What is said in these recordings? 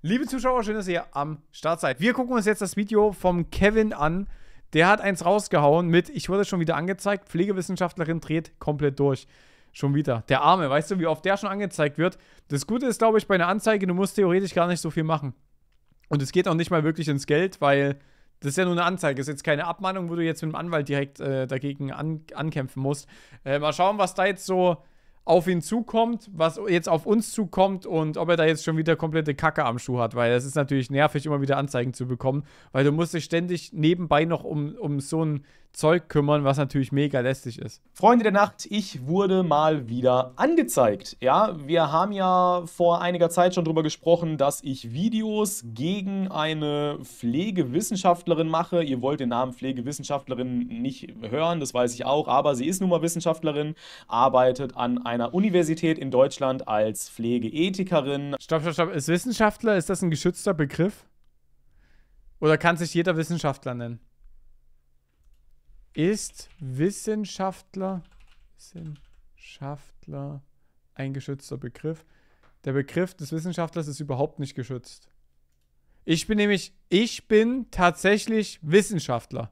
Liebe Zuschauer, schön, dass ihr am Start seid. Wir gucken uns jetzt das Video vom Kevin an. Der hat eins rausgehauen mit, ich wurde schon wieder angezeigt, Pflegewissenschaftlerin dreht komplett durch. Schon wieder. Der Arme, weißt du, wie oft der schon angezeigt wird? Das Gute ist, glaube ich, bei einer Anzeige, du musst theoretisch gar nicht so viel machen. Und es geht auch nicht mal wirklich ins Geld, weil das ist ja nur eine Anzeige, Das ist jetzt keine Abmahnung, wo du jetzt mit dem Anwalt direkt äh, dagegen an ankämpfen musst. Äh, mal schauen, was da jetzt so auf ihn zukommt, was jetzt auf uns zukommt und ob er da jetzt schon wieder komplette Kacke am Schuh hat, weil es ist natürlich nervig, immer wieder Anzeigen zu bekommen, weil du musst dich ständig nebenbei noch um, um so ein Zeug kümmern, was natürlich mega lästig ist. Freunde der Nacht, ich wurde mal wieder angezeigt. Ja, wir haben ja vor einiger Zeit schon darüber gesprochen, dass ich Videos gegen eine Pflegewissenschaftlerin mache. Ihr wollt den Namen Pflegewissenschaftlerin nicht hören, das weiß ich auch, aber sie ist nun mal Wissenschaftlerin, arbeitet an einer Universität in Deutschland als Pflegeethikerin. Stopp, stopp, stopp. Ist Wissenschaftler, ist das ein geschützter Begriff? Oder kann sich jeder Wissenschaftler nennen? Ist Wissenschaftler, Wissenschaftler ein geschützter Begriff? Der Begriff des Wissenschaftlers ist überhaupt nicht geschützt. Ich bin nämlich, ich bin tatsächlich Wissenschaftler.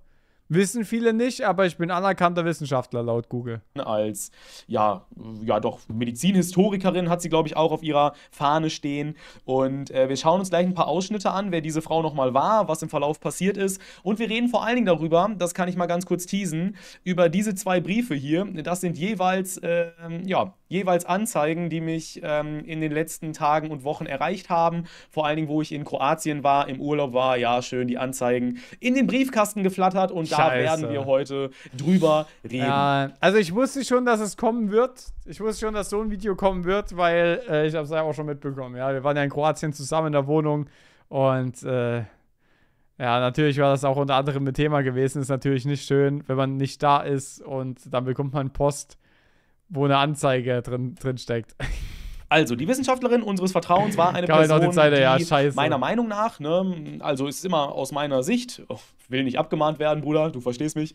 Wissen viele nicht, aber ich bin anerkannter Wissenschaftler laut Google. Als, ja, ja doch, Medizinhistorikerin hat sie, glaube ich, auch auf ihrer Fahne stehen. Und äh, wir schauen uns gleich ein paar Ausschnitte an, wer diese Frau nochmal war, was im Verlauf passiert ist. Und wir reden vor allen Dingen darüber, das kann ich mal ganz kurz teasen, über diese zwei Briefe hier. Das sind jeweils, äh, ja, jeweils Anzeigen, die mich ähm, in den letzten Tagen und Wochen erreicht haben. Vor allen Dingen, wo ich in Kroatien war, im Urlaub war, ja, schön die Anzeigen in den Briefkasten geflattert und da Scheiße. werden wir heute drüber reden. Ja, also ich wusste schon, dass es kommen wird. Ich wusste schon, dass so ein Video kommen wird, weil äh, ich habe es ja auch schon mitbekommen. Ja, wir waren ja in Kroatien zusammen in der Wohnung und äh, ja, natürlich war das auch unter anderem ein Thema gewesen. Ist natürlich nicht schön, wenn man nicht da ist und dann bekommt man Post, wo eine Anzeige drin, drin steckt. Also, die Wissenschaftlerin unseres Vertrauens war eine Person, Insider, die meiner Meinung nach, ne, also ist immer aus meiner Sicht, oh, will nicht abgemahnt werden, Bruder, du verstehst mich,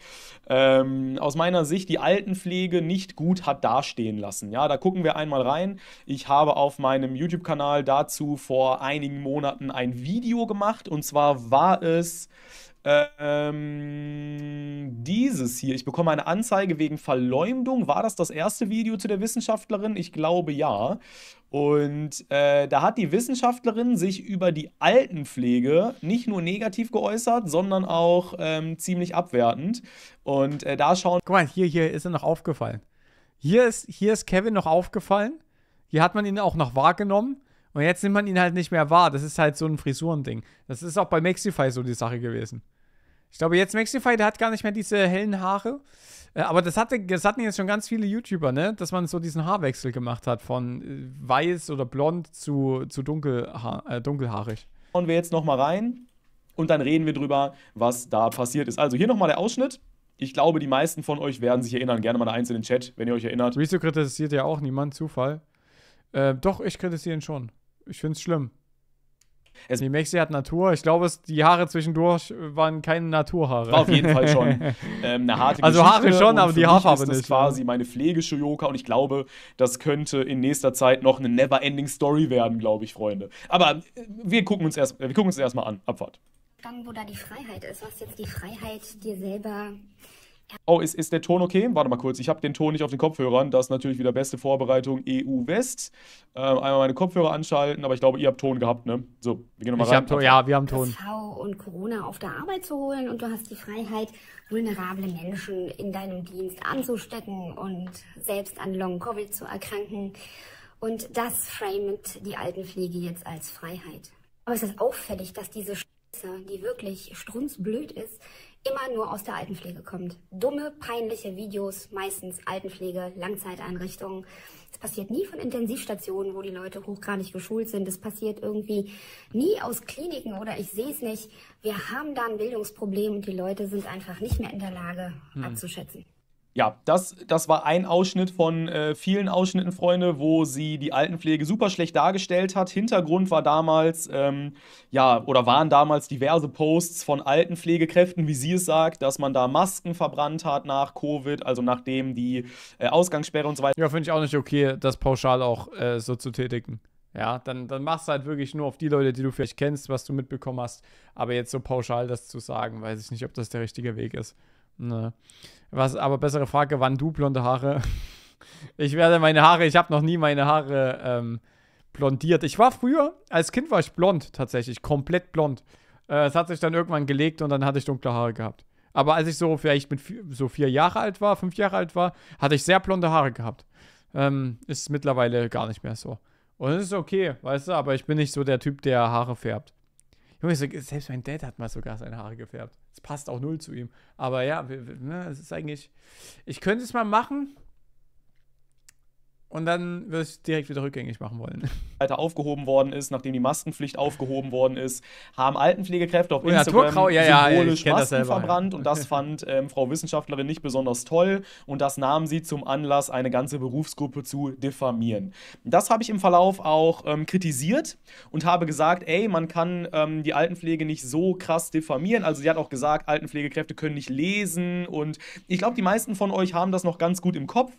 ähm, aus meiner Sicht die Altenpflege nicht gut hat dastehen lassen. Ja, da gucken wir einmal rein. Ich habe auf meinem YouTube-Kanal dazu vor einigen Monaten ein Video gemacht und zwar war es ähm, dieses hier, ich bekomme eine Anzeige wegen Verleumdung. War das das erste Video zu der Wissenschaftlerin? Ich glaube ja. Und äh, da hat die Wissenschaftlerin sich über die Altenpflege nicht nur negativ geäußert, sondern auch ähm, ziemlich abwertend. Und äh, da schauen. Guck mal, hier, hier ist er noch aufgefallen. Hier ist, hier ist Kevin noch aufgefallen. Hier hat man ihn auch noch wahrgenommen. Und jetzt nimmt man ihn halt nicht mehr wahr. Das ist halt so ein Frisurending. Das ist auch bei Maxify so die Sache gewesen. Ich glaube, jetzt Maxify, der hat gar nicht mehr diese hellen Haare. Äh, aber das, hatte, das hatten jetzt schon ganz viele YouTuber, ne? Dass man so diesen Haarwechsel gemacht hat von äh, weiß oder blond zu, zu dunkelha äh, dunkelhaarig. Schauen wir jetzt nochmal rein und dann reden wir drüber, was da passiert ist. Also hier nochmal der Ausschnitt. Ich glaube, die meisten von euch werden sich erinnern. Gerne mal eine Eins in den Chat, wenn ihr euch erinnert. Wieso kritisiert ja auch niemand, Zufall. Äh, doch, ich kritisiere ihn schon ich finde es schlimm. die Mexi hat Natur. Ich glaube, die Haare zwischendurch waren keine Naturhaare. War auf jeden Fall schon ähm, eine harte Also Geschichte. Haare schon, aber die Haarfarbe ist das quasi meine pflegische Pflegeshoyoka und ich glaube, das könnte in nächster Zeit noch eine never-ending Story werden, glaube ich, Freunde. Aber äh, wir gucken uns erst, wir gucken uns erstmal an. Abfahrt. wo da die Freiheit ist, was jetzt die Freiheit dir selber Oh, ist, ist der Ton okay? Warte mal kurz, ich habe den Ton nicht auf den Kopfhörern. Das ist natürlich wieder beste Vorbereitung EU West. Ähm, einmal meine Kopfhörer anschalten, aber ich glaube, ihr habt Ton gehabt, ne? So, wir gehen nochmal rein. Hab, ja, wir haben Ton. und Corona auf der Arbeit zu holen und du hast die Freiheit, vulnerable Menschen in deinem Dienst anzustecken und selbst an Long-Covid zu erkranken. Und das framet die Altenpflege jetzt als Freiheit. Aber es ist auffällig, dass diese Scheiße, die wirklich strunzblöd ist, immer nur aus der Altenpflege kommt. Dumme, peinliche Videos, meistens Altenpflege, Langzeiteinrichtungen. Es passiert nie von Intensivstationen, wo die Leute hochgradig geschult sind. Es passiert irgendwie nie aus Kliniken oder ich sehe es nicht. Wir haben da ein Bildungsproblem und die Leute sind einfach nicht mehr in der Lage hm. abzuschätzen ja, das, das war ein Ausschnitt von äh, vielen Ausschnitten, Freunde, wo sie die Altenpflege super schlecht dargestellt hat. Hintergrund war damals, ähm, ja, oder waren damals diverse Posts von Altenpflegekräften, wie sie es sagt, dass man da Masken verbrannt hat nach Covid, also nachdem die äh, Ausgangssperre und so weiter. Ja, finde ich auch nicht okay, das pauschal auch äh, so zu tätigen. Ja, dann, dann machst du halt wirklich nur auf die Leute, die du vielleicht kennst, was du mitbekommen hast. Aber jetzt so pauschal das zu sagen, weiß ich nicht, ob das der richtige Weg ist. Ne. Was aber bessere Frage, wann du blonde Haare? ich werde meine Haare, ich habe noch nie meine Haare ähm, blondiert. Ich war früher, als Kind war ich blond tatsächlich, komplett blond. Äh, es hat sich dann irgendwann gelegt und dann hatte ich dunkle Haare gehabt. Aber als ich so vielleicht mit vier, so vier Jahre alt war, fünf Jahre alt war, hatte ich sehr blonde Haare gehabt. Ähm, ist mittlerweile gar nicht mehr so. Und es ist okay, weißt du, aber ich bin nicht so der Typ, der Haare färbt. Junge, selbst mein Dad hat mal sogar seine Haare gefärbt. Es passt auch null zu ihm. Aber ja, ne, es ist eigentlich. Ich könnte es mal machen. Und dann würde ich es direkt wieder rückgängig machen wollen. Weiter aufgehoben worden ist, nachdem die Maskenpflicht aufgehoben worden ist, haben Altenpflegekräfte auf oh Instagram ja, ja, symbolisch Masken selber, verbrannt. Ja. Und das fand ähm, Frau Wissenschaftlerin nicht besonders toll. Und das nahm sie zum Anlass, eine ganze Berufsgruppe zu diffamieren. Das habe ich im Verlauf auch ähm, kritisiert und habe gesagt, ey, man kann ähm, die Altenpflege nicht so krass diffamieren. Also sie hat auch gesagt, Altenpflegekräfte können nicht lesen. Und ich glaube, die meisten von euch haben das noch ganz gut im Kopf.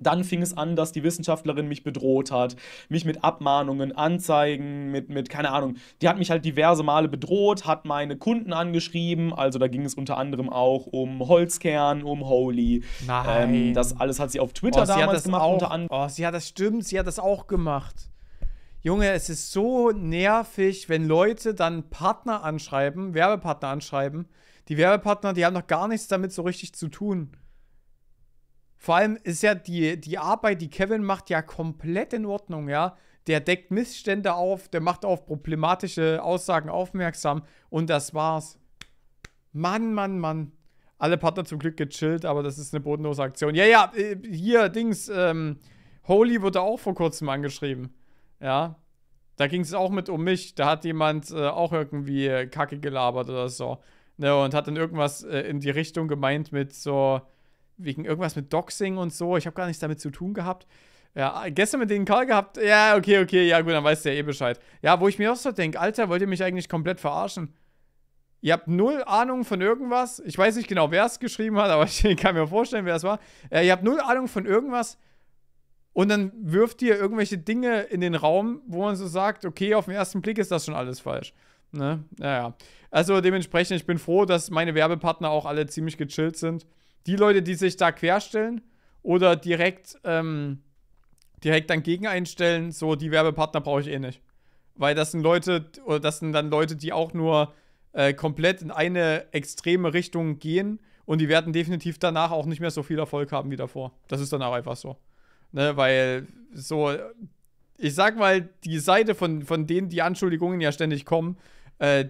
Dann fing es an, dass die Wissenschaftlerin mich bedroht hat, mich mit Abmahnungen, Anzeigen, mit, mit, keine Ahnung. Die hat mich halt diverse Male bedroht, hat meine Kunden angeschrieben. Also da ging es unter anderem auch um Holzkern, um Holy. Ähm, Nein. Ähm, das alles hat sie auf oh, Twitter oh, sie damals gemacht, auch, unter Oh, sie hat das stimmt, sie hat das auch gemacht. Junge, es ist so nervig, wenn Leute dann Partner anschreiben, Werbepartner anschreiben. Die Werbepartner, die haben noch gar nichts damit so richtig zu tun. Vor allem ist ja die, die Arbeit, die Kevin macht, ja komplett in Ordnung, ja. Der deckt Missstände auf, der macht auf problematische Aussagen aufmerksam und das war's. Mann, Mann, Mann. Alle Partner zum Glück gechillt, aber das ist eine bodenlose Aktion. Ja, ja, äh, hier, Dings, ähm, Holy wurde auch vor kurzem angeschrieben. Ja. Da ging es auch mit um mich. Da hat jemand äh, auch irgendwie Kacke gelabert oder so. Ne, und hat dann irgendwas äh, in die Richtung gemeint mit so, wegen irgendwas mit Doxing und so. Ich habe gar nichts damit zu tun gehabt. Ja, gestern mit denen Karl gehabt. Ja, okay, okay, ja gut, dann weißt du ja eh Bescheid. Ja, wo ich mir auch so denke, Alter, wollt ihr mich eigentlich komplett verarschen? Ihr habt null Ahnung von irgendwas. Ich weiß nicht genau, wer es geschrieben hat, aber ich kann mir vorstellen, wer es war. Äh, ihr habt null Ahnung von irgendwas. Und dann wirft ihr irgendwelche Dinge in den Raum, wo man so sagt, okay, auf den ersten Blick ist das schon alles falsch. Ne? Naja. Also dementsprechend, ich bin froh, dass meine Werbepartner auch alle ziemlich gechillt sind die Leute, die sich da querstellen oder direkt, ähm, direkt dann gegen einstellen, so die Werbepartner brauche ich eh nicht. Weil das sind Leute, oder das sind dann Leute, die auch nur äh, komplett in eine extreme Richtung gehen und die werden definitiv danach auch nicht mehr so viel Erfolg haben wie davor. Das ist dann auch einfach so. Ne, weil so, ich sag mal, die Seite von, von denen die Anschuldigungen ja ständig kommen, äh,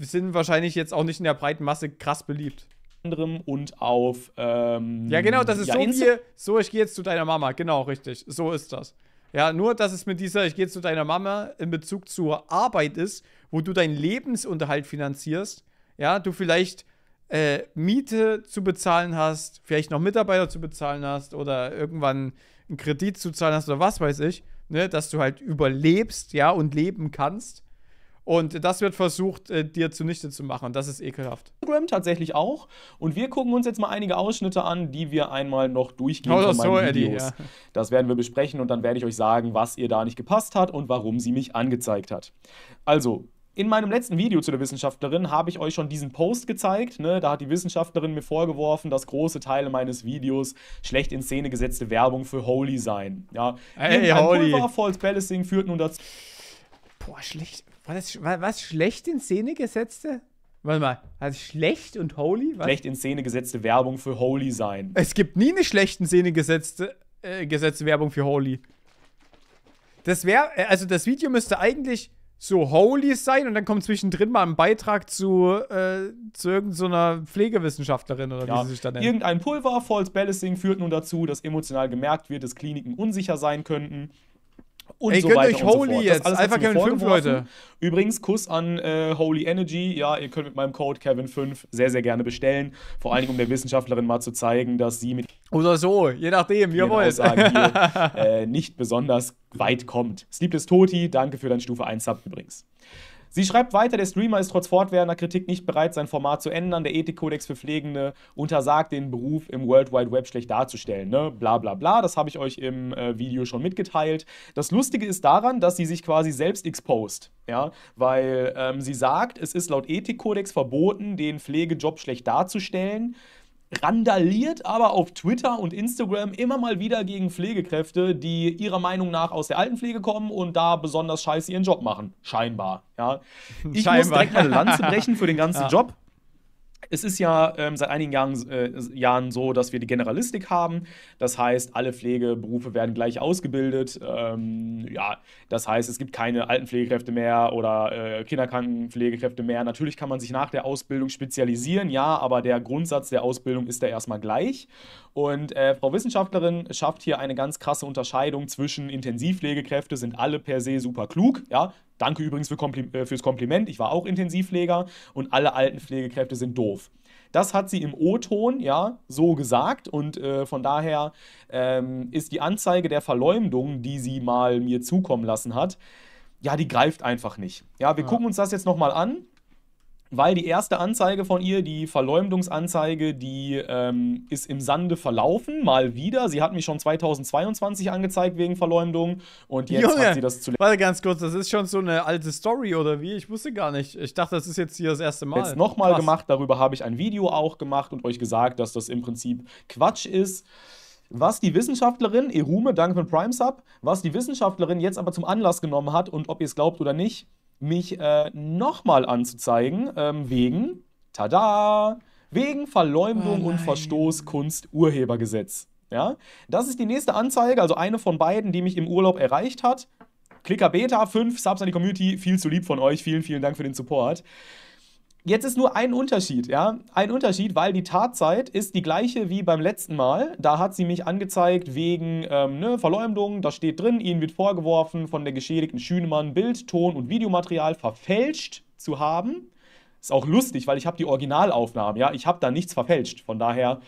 sind wahrscheinlich jetzt auch nicht in der breiten Masse krass beliebt anderem und auf. Ähm, ja, genau, das ist ja, so Insta hier. So, ich gehe jetzt zu deiner Mama. Genau, richtig. So ist das. Ja, nur, dass es mit dieser Ich gehe zu deiner Mama in Bezug zur Arbeit ist, wo du deinen Lebensunterhalt finanzierst. Ja, du vielleicht äh, Miete zu bezahlen hast, vielleicht noch Mitarbeiter zu bezahlen hast oder irgendwann einen Kredit zu zahlen hast oder was weiß ich. Ne, dass du halt überlebst, ja, und leben kannst. Und das wird versucht, äh, dir zunichte zu machen. Und das ist ekelhaft. Instagram tatsächlich auch. Und wir gucken uns jetzt mal einige Ausschnitte an, die wir einmal noch durchgehen oh, von so, Videos. Eddie, ja. Das werden wir besprechen und dann werde ich euch sagen, was ihr da nicht gepasst hat und warum sie mich angezeigt hat. Also, in meinem letzten Video zu der Wissenschaftlerin habe ich euch schon diesen Post gezeigt. Ne? Da hat die Wissenschaftlerin mir vorgeworfen, dass große Teile meines Videos schlecht in Szene gesetzte Werbung für Holy seien. Ja, Ey, Holy. Pulver, False Balancing führt nun dazu. Boah, schlecht. War das war, was schlecht in Szene gesetzte? Warte mal, also schlecht und holy? Was? Schlecht in Szene gesetzte Werbung für holy sein. Es gibt nie eine schlecht in Szene gesetzte, äh, gesetzte Werbung für holy. Das wäre, äh, also das Video müsste eigentlich so holy sein und dann kommt zwischendrin mal ein Beitrag zu, äh, zu irgendeiner so Pflegewissenschaftlerin oder ja. wie sie sich da nennt. Irgendein Pulver, False Balancing führt nun dazu, dass emotional gemerkt wird, dass Kliniken unsicher sein könnten und Ey, so weiter euch und Holy so fort. jetzt. Einfach Kevin 5, Leute. Übrigens, Kuss an äh, Holy Energy. Ja, ihr könnt mit meinem Code Kevin 5 sehr, sehr gerne bestellen. Vor allen Dingen, um der Wissenschaftlerin mal zu zeigen, dass sie mit. Oder so, je nachdem, wie ihr wollt. Hier, äh, nicht besonders weit kommt. Sleepless Toti, danke für dein Stufe 1 Sub übrigens. Sie schreibt weiter, der Streamer ist trotz fortwährender Kritik nicht bereit, sein Format zu ändern. Der Ethikkodex für Pflegende untersagt den Beruf im World Wide Web schlecht darzustellen. Ne? Bla bla bla, das habe ich euch im äh, Video schon mitgeteilt. Das Lustige ist daran, dass sie sich quasi selbst exposed. Ja? Weil ähm, sie sagt, es ist laut Ethikkodex verboten, den Pflegejob schlecht darzustellen randaliert aber auf Twitter und Instagram immer mal wieder gegen Pflegekräfte, die ihrer Meinung nach aus der Altenpflege kommen und da besonders scheiße ihren Job machen. Scheinbar. Ja. Ich Scheinbar. muss direkt eine Lanze brechen für den ganzen ja. Job. Es ist ja ähm, seit einigen Jahren, äh, Jahren, so, dass wir die Generalistik haben. Das heißt, alle Pflegeberufe werden gleich ausgebildet. Ähm, ja, das heißt, es gibt keine Altenpflegekräfte mehr oder äh, Kinderkrankenpflegekräfte mehr. Natürlich kann man sich nach der Ausbildung spezialisieren, ja, aber der Grundsatz der Ausbildung ist da erstmal gleich. Und äh, Frau Wissenschaftlerin schafft hier eine ganz krasse Unterscheidung zwischen Intensivpflegekräfte sind alle per se super klug, ja, Danke übrigens für Kompli äh, fürs Kompliment, ich war auch Intensivpfleger und alle alten Pflegekräfte sind doof. Das hat sie im O-Ton ja so gesagt und äh, von daher ähm, ist die Anzeige der Verleumdung, die sie mal mir zukommen lassen hat, ja, die greift einfach nicht. Ja, wir ja. gucken uns das jetzt nochmal an weil die erste Anzeige von ihr, die Verleumdungsanzeige, die ähm, ist im Sande verlaufen, mal wieder. Sie hat mich schon 2022 angezeigt wegen Verleumdung und jetzt Junge, hat sie das zuletzt. Warte ganz kurz, das ist schon so eine alte Story oder wie? Ich wusste gar nicht. Ich dachte, das ist jetzt hier das erste Mal. Jetzt nochmal gemacht, darüber habe ich ein Video auch gemacht und euch gesagt, dass das im Prinzip Quatsch ist. Was die Wissenschaftlerin, Erume, danke für den Prime was die Wissenschaftlerin jetzt aber zum Anlass genommen hat und ob ihr es glaubt oder nicht, mich äh, nochmal anzuzeigen ähm, wegen, tada, wegen Verleumdung oh und Verstoß Kunst-Urhebergesetz. Ja? Das ist die nächste Anzeige, also eine von beiden, die mich im Urlaub erreicht hat. Klicker Beta 5, Subs an die Community, viel zu lieb von euch, vielen, vielen Dank für den Support. Jetzt ist nur ein Unterschied, ja. Ein Unterschied, weil die Tatzeit ist die gleiche wie beim letzten Mal. Da hat sie mich angezeigt wegen ähm, ne, Verleumdung. Da steht drin, Ihnen wird vorgeworfen, von der geschädigten Schünemann Bild, Ton und Videomaterial verfälscht zu haben. Ist auch lustig, weil ich habe die Originalaufnahmen, ja. Ich habe da nichts verfälscht. Von daher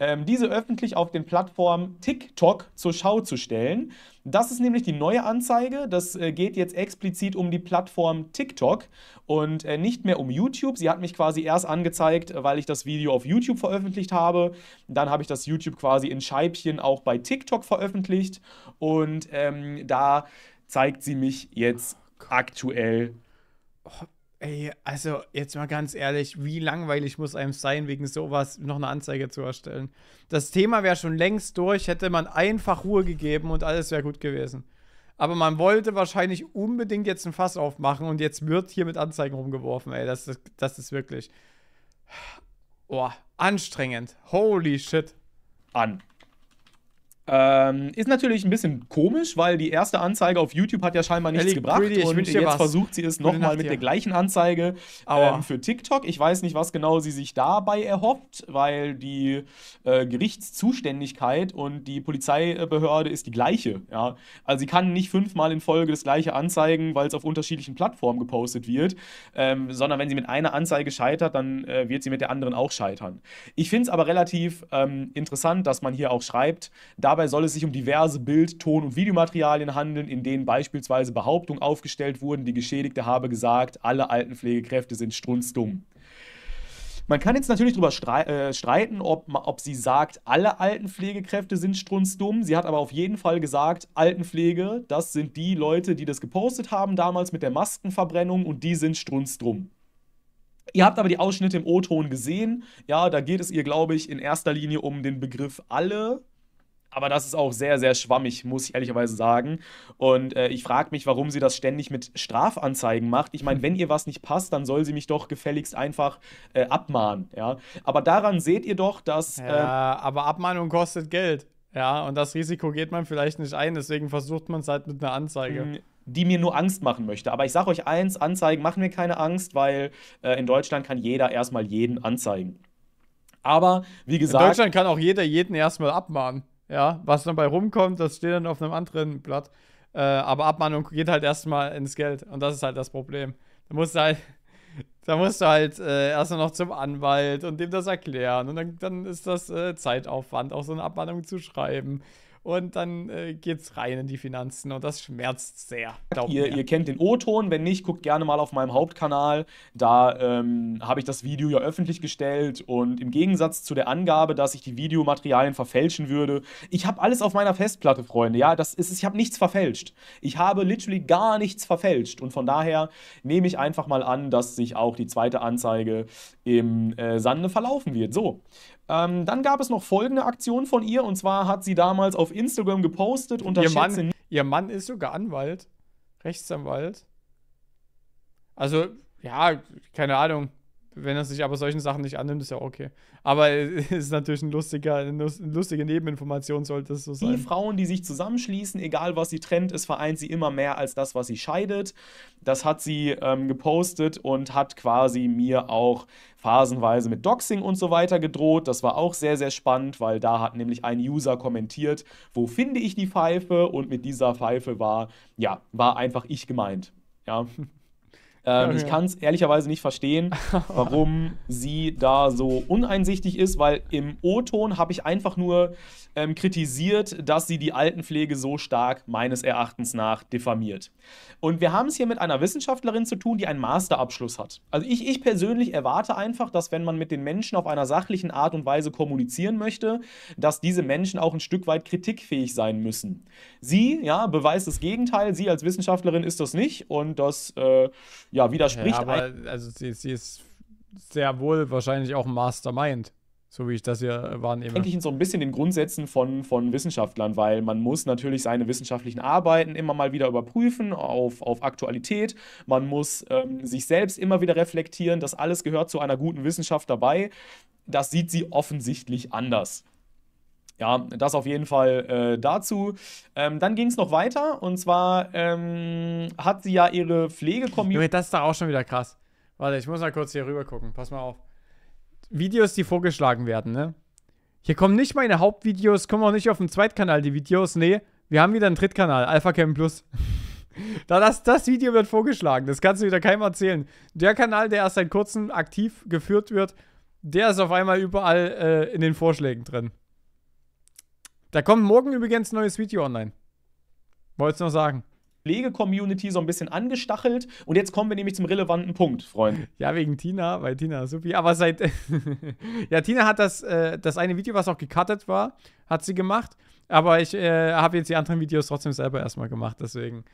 ähm, diese öffentlich auf den Plattformen TikTok zur Schau zu stellen. Das ist nämlich die neue Anzeige. Das äh, geht jetzt explizit um die Plattform TikTok und äh, nicht mehr um YouTube. Sie hat mich quasi erst angezeigt, weil ich das Video auf YouTube veröffentlicht habe. Dann habe ich das YouTube quasi in Scheibchen auch bei TikTok veröffentlicht und ähm, da zeigt sie mich jetzt aktuell oh, Ey, also jetzt mal ganz ehrlich, wie langweilig muss einem sein, wegen sowas noch eine Anzeige zu erstellen? Das Thema wäre schon längst durch, hätte man einfach Ruhe gegeben und alles wäre gut gewesen. Aber man wollte wahrscheinlich unbedingt jetzt ein Fass aufmachen und jetzt wird hier mit Anzeigen rumgeworfen, ey. Das, das, das ist wirklich. Boah, anstrengend. Holy shit. An. Ähm, ist natürlich ein bisschen komisch, weil die erste Anzeige auf YouTube hat ja scheinbar nichts Ellie, gebracht pretty, und jetzt was. versucht sie es nochmal mit der gleichen Anzeige ähm, für TikTok. Ich weiß nicht, was genau sie sich dabei erhofft, weil die äh, Gerichtszuständigkeit und die Polizeibehörde ist die gleiche. Ja? Also sie kann nicht fünfmal in Folge das gleiche anzeigen, weil es auf unterschiedlichen Plattformen gepostet wird, ähm, sondern wenn sie mit einer Anzeige scheitert, dann äh, wird sie mit der anderen auch scheitern. Ich finde es aber relativ ähm, interessant, dass man hier auch schreibt, da Dabei soll es sich um diverse Bild-, Ton- und Videomaterialien handeln, in denen beispielsweise Behauptungen aufgestellt wurden, die Geschädigte habe gesagt, alle alten Pflegekräfte sind strunzdumm. Man kann jetzt natürlich darüber äh, streiten, ob, ob sie sagt, alle Altenpflegekräfte sind strunzdumm. Sie hat aber auf jeden Fall gesagt, Altenpflege, das sind die Leute, die das gepostet haben damals mit der Maskenverbrennung und die sind strunzdumm. Ihr habt aber die Ausschnitte im O-Ton gesehen. Ja, da geht es ihr, glaube ich, in erster Linie um den Begriff alle aber das ist auch sehr, sehr schwammig, muss ich ehrlicherweise sagen. Und äh, ich frage mich, warum sie das ständig mit Strafanzeigen macht. Ich meine, wenn ihr was nicht passt, dann soll sie mich doch gefälligst einfach äh, abmahnen. Ja? Aber daran seht ihr doch, dass. Äh ja, ähm, aber Abmahnung kostet Geld. Ja, und das Risiko geht man vielleicht nicht ein, deswegen versucht man es halt mit einer Anzeige. Hm, die mir nur Angst machen möchte. Aber ich sage euch eins, Anzeigen machen mir keine Angst, weil äh, in Deutschland kann jeder erstmal jeden anzeigen. Aber wie gesagt. In Deutschland kann auch jeder jeden erstmal abmahnen. Ja, was dabei rumkommt, das steht dann auf einem anderen Blatt. Äh, aber Abmahnung geht halt erstmal ins Geld. Und das ist halt das Problem. Da musst du halt, da musst du halt äh, erstmal noch zum Anwalt und dem das erklären. Und dann, dann ist das äh, Zeitaufwand, auch so eine Abmahnung zu schreiben und dann äh, geht's rein in die Finanzen und das schmerzt sehr. Ihr, ihr, kennt den O-Ton, wenn nicht, guckt gerne mal auf meinem Hauptkanal. Da ähm, habe ich das Video ja öffentlich gestellt und im Gegensatz zu der Angabe, dass ich die Videomaterialien verfälschen würde, ich habe alles auf meiner Festplatte, Freunde. Ja, das ist, ich habe nichts verfälscht. Ich habe literally gar nichts verfälscht und von daher nehme ich einfach mal an, dass sich auch die zweite Anzeige im äh, Sande verlaufen wird. So. Ähm, dann gab es noch folgende Aktion von ihr und zwar hat sie damals auf Instagram gepostet und ihr Mann, ihr Mann ist sogar Anwalt, Rechtsanwalt. Also, ja, keine Ahnung. Wenn er sich aber solchen Sachen nicht annimmt, ist ja okay. Aber es ist natürlich ein lustiger, eine lustige Nebeninformation, sollte es so sein. Die Frauen, die sich zusammenschließen, egal was sie trennt, es vereint sie immer mehr als das, was sie scheidet. Das hat sie ähm, gepostet und hat quasi mir auch phasenweise mit Doxing und so weiter gedroht. Das war auch sehr, sehr spannend, weil da hat nämlich ein User kommentiert, wo finde ich die Pfeife? Und mit dieser Pfeife war, ja, war einfach ich gemeint. Ja. Ähm, okay. Ich kann es ehrlicherweise nicht verstehen, warum sie da so uneinsichtig ist, weil im O-Ton habe ich einfach nur ähm, kritisiert, dass sie die Altenpflege so stark meines Erachtens nach diffamiert. Und wir haben es hier mit einer Wissenschaftlerin zu tun, die einen Masterabschluss hat. Also ich, ich persönlich erwarte einfach, dass wenn man mit den Menschen auf einer sachlichen Art und Weise kommunizieren möchte, dass diese Menschen auch ein Stück weit kritikfähig sein müssen. Sie, ja, beweist das Gegenteil. Sie als Wissenschaftlerin ist das nicht und das, äh, ja, widerspricht. Ja, aber also sie, sie, ist sehr wohl wahrscheinlich auch ein Mastermind, so wie ich das hier äh, wahrnehme. Eigentlich in so ein bisschen den Grundsätzen von, von Wissenschaftlern, weil man muss natürlich seine wissenschaftlichen Arbeiten immer mal wieder überprüfen auf, auf Aktualität. Man muss ähm, sich selbst immer wieder reflektieren. Das alles gehört zu einer guten Wissenschaft dabei. Das sieht sie offensichtlich anders ja, das auf jeden Fall äh, dazu. Ähm, dann ging es noch weiter und zwar ähm, hat sie ja ihre Pflegecommunity. Das ist da auch schon wieder krass. Warte, ich muss mal kurz hier rüber gucken. Pass mal auf. Videos, die vorgeschlagen werden, ne? Hier kommen nicht meine Hauptvideos, kommen auch nicht auf dem Zweitkanal die Videos. Nee, wir haben wieder einen Drittkanal, Alpha Cam Plus. da das, das Video wird vorgeschlagen, das kannst du wieder keinem erzählen. Der Kanal, der erst seit kurzem aktiv geführt wird, der ist auf einmal überall äh, in den Vorschlägen drin. Da kommt morgen übrigens ein neues Video online. Wolltest du noch sagen. Pflege-Community so ein bisschen angestachelt. Und jetzt kommen wir nämlich zum relevanten Punkt, Freunde. Ja, wegen Tina, weil Tina ist super. Aber seit. ja, Tina hat das, äh, das eine Video, was auch gecuttet war, hat sie gemacht. Aber ich äh, habe jetzt die anderen Videos trotzdem selber erstmal gemacht, deswegen.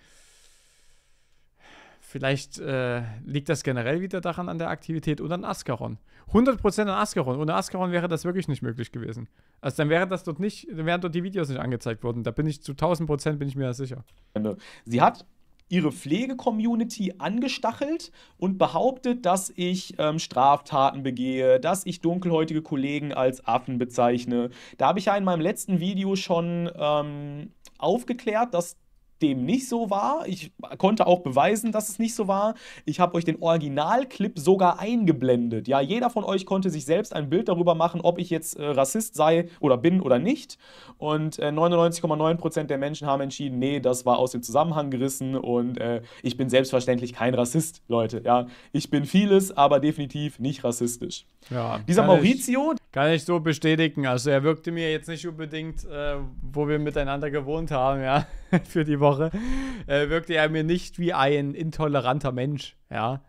Vielleicht äh, liegt das generell wieder daran an der Aktivität oder an Ascaron. 100% an Ascaron. Ohne Ascaron wäre das wirklich nicht möglich gewesen. Also dann wäre das dort nicht, dann wären dort die Videos nicht angezeigt worden. Da bin ich zu 1000% bin ich mir sicher. Also, sie hat ihre Pflege-Community angestachelt und behauptet, dass ich ähm, Straftaten begehe, dass ich dunkelhäutige Kollegen als Affen bezeichne. Da habe ich ja in meinem letzten Video schon ähm, aufgeklärt, dass dem nicht so war. Ich konnte auch beweisen, dass es nicht so war. Ich habe euch den Originalclip sogar eingeblendet. Ja, jeder von euch konnte sich selbst ein Bild darüber machen, ob ich jetzt äh, Rassist sei oder bin oder nicht. Und 99,9% äh, der Menschen haben entschieden, nee, das war aus dem Zusammenhang gerissen und äh, ich bin selbstverständlich kein Rassist, Leute. Ja, ich bin vieles, aber definitiv nicht rassistisch. Ja, Dieser Maurizio. Ich, kann ich so bestätigen. Also er wirkte mir jetzt nicht unbedingt, äh, wo wir miteinander gewohnt haben, ja, für die Woche. Woche, äh, wirkte er mir nicht wie ein intoleranter Mensch. Ja,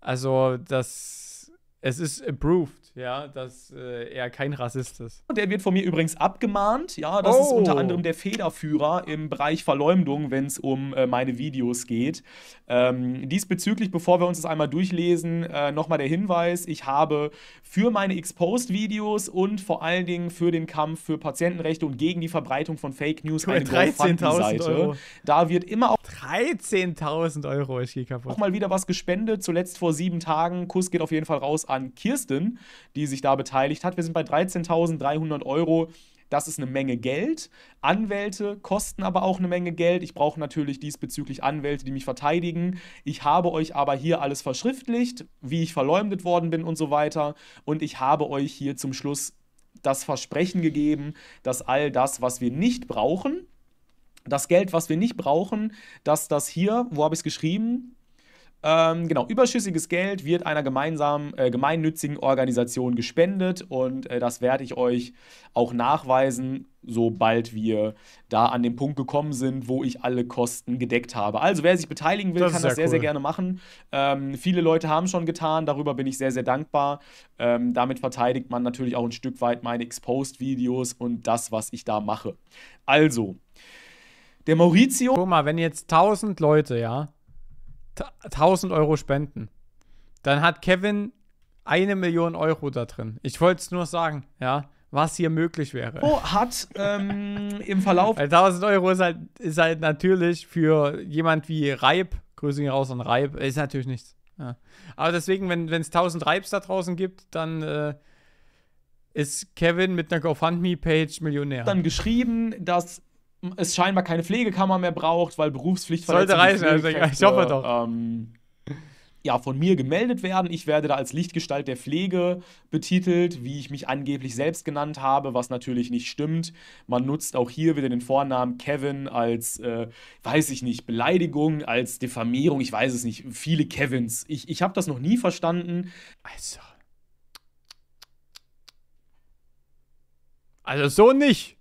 also das, es ist improved ja, dass äh, er kein Rassist ist. Und er wird von mir übrigens abgemahnt. Ja, das oh. ist unter oh. anderem der Federführer im Bereich Verleumdung, wenn es um äh, meine Videos geht. Ähm, diesbezüglich, bevor wir uns das einmal durchlesen, äh, nochmal der Hinweis: Ich habe für meine Exposed-Videos und vor allen Dingen für den Kampf für Patientenrechte und gegen die Verbreitung von Fake News eine 13.000 Da wird immer auch 13.000 Euro, ich gehe kaputt. Auch mal wieder was gespendet. Zuletzt vor sieben Tagen. Kuss geht auf jeden Fall raus an Kirsten die sich da beteiligt hat. Wir sind bei 13.300 Euro. Das ist eine Menge Geld. Anwälte kosten aber auch eine Menge Geld. Ich brauche natürlich diesbezüglich Anwälte, die mich verteidigen. Ich habe euch aber hier alles verschriftlicht, wie ich verleumdet worden bin und so weiter. Und ich habe euch hier zum Schluss das Versprechen gegeben, dass all das, was wir nicht brauchen, das Geld, was wir nicht brauchen, dass das hier, wo habe ich es geschrieben? Ähm, genau, überschüssiges Geld wird einer gemeinsamen, äh, gemeinnützigen Organisation gespendet und äh, das werde ich euch auch nachweisen, sobald wir da an den Punkt gekommen sind, wo ich alle Kosten gedeckt habe. Also wer sich beteiligen will, das kann das sehr, cool. sehr gerne machen. Ähm, viele Leute haben schon getan, darüber bin ich sehr, sehr dankbar. Ähm, damit verteidigt man natürlich auch ein Stück weit meine Exposed-Videos und das, was ich da mache. Also, der Maurizio. Guck mal, wenn jetzt 1000 Leute, ja, 1000 Euro spenden. Dann hat Kevin eine Million Euro da drin. Ich wollte es nur sagen, ja, was hier möglich wäre. Oh, hat ähm, im Verlauf. 1000 Euro ist halt, ist halt natürlich für jemand wie Reib, Grüße gehen raus an Reib, ist natürlich nichts. Ja. Aber deswegen, wenn es 1000 Reibs da draußen gibt, dann. Äh, ist Kevin mit einer GoFundMe-Page Millionär. Dann geschrieben, dass es scheinbar keine Pflegekammer mehr braucht, weil Berufspflicht Sollte reichen, also ich hoffe doch. Ähm, ja, von mir gemeldet werden. Ich werde da als Lichtgestalt der Pflege betitelt, wie ich mich angeblich selbst genannt habe, was natürlich nicht stimmt. Man nutzt auch hier wieder den Vornamen Kevin als, äh, weiß ich nicht, Beleidigung, als Diffamierung, ich weiß es nicht. Viele Kevins. Ich, ich habe das noch nie verstanden. Also. Also so nicht.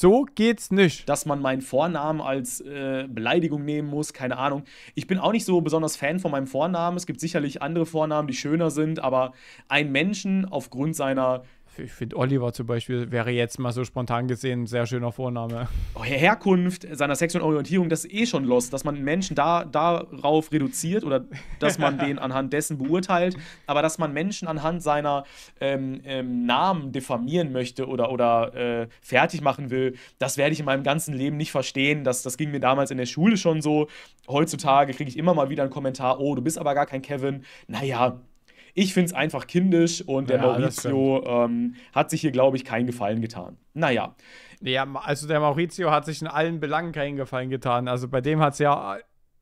So geht's nicht. Dass man meinen Vornamen als äh, Beleidigung nehmen muss, keine Ahnung. Ich bin auch nicht so besonders Fan von meinem Vornamen. Es gibt sicherlich andere Vornamen, die schöner sind, aber einen Menschen aufgrund seiner ich finde Oliver zum Beispiel wäre jetzt mal so spontan gesehen ein sehr schöner Vorname. Oh, Herkunft seiner sexuellen Orientierung, das ist eh schon los, dass man Menschen da, darauf reduziert oder dass man den anhand dessen beurteilt, aber dass man Menschen anhand seiner ähm, ähm, Namen diffamieren möchte oder, oder äh, fertig machen will, das werde ich in meinem ganzen Leben nicht verstehen. Das, das ging mir damals in der Schule schon so. Heutzutage kriege ich immer mal wieder einen Kommentar, oh, du bist aber gar kein Kevin. Naja, ich finde es einfach kindisch und der ja, Maurizio ähm, hat sich hier, glaube ich, keinen Gefallen getan. Naja. Ja, also der Maurizio hat sich in allen Belangen keinen Gefallen getan. Also bei dem hat es ja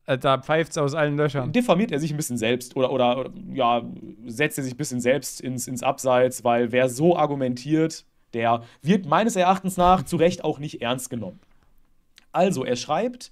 äh, da pfeift es aus allen Löchern. Diffamiert er sich ein bisschen selbst oder, oder, oder ja, setzt er sich ein bisschen selbst ins, ins Abseits, weil wer so argumentiert, der wird meines Erachtens nach zu Recht auch nicht ernst genommen. Also, er schreibt,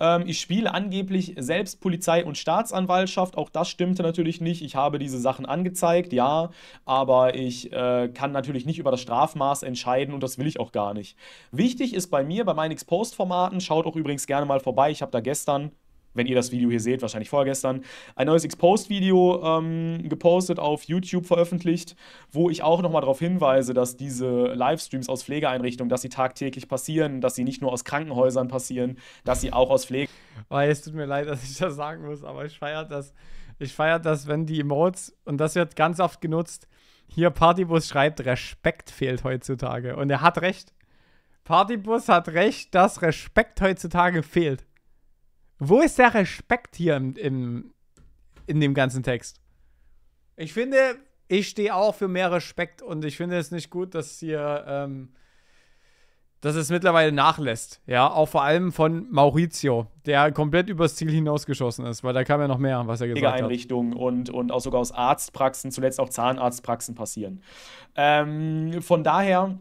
ähm, ich spiele angeblich selbst Polizei und Staatsanwaltschaft. Auch das stimmte natürlich nicht. Ich habe diese Sachen angezeigt, ja, aber ich äh, kann natürlich nicht über das Strafmaß entscheiden und das will ich auch gar nicht. Wichtig ist bei mir, bei meinen X-Post-Formaten, schaut auch übrigens gerne mal vorbei. Ich habe da gestern wenn ihr das Video hier seht, wahrscheinlich vorgestern, ein neues exposed video ähm, gepostet, auf YouTube veröffentlicht, wo ich auch nochmal darauf hinweise, dass diese Livestreams aus Pflegeeinrichtungen, dass sie tagtäglich passieren, dass sie nicht nur aus Krankenhäusern passieren, dass sie auch aus Pflege... Oh, es tut mir leid, dass ich das sagen muss, aber ich feiere das. Ich feiere das, wenn die Emotes, und das wird ganz oft genutzt, hier Partybus schreibt, Respekt fehlt heutzutage. Und er hat recht. Partybus hat recht, dass Respekt heutzutage fehlt. Wo ist der Respekt hier im, im in dem ganzen Text? Ich finde, ich stehe auch für mehr Respekt und ich finde es nicht gut, dass hier, ähm, dass es mittlerweile nachlässt. Ja, auch vor allem von Maurizio, der komplett übers Ziel hinausgeschossen ist, weil da kam ja noch mehr, was er gesagt hat. Einrichtungen und, und auch sogar aus Arztpraxen, zuletzt auch Zahnarztpraxen passieren. Ähm, von daher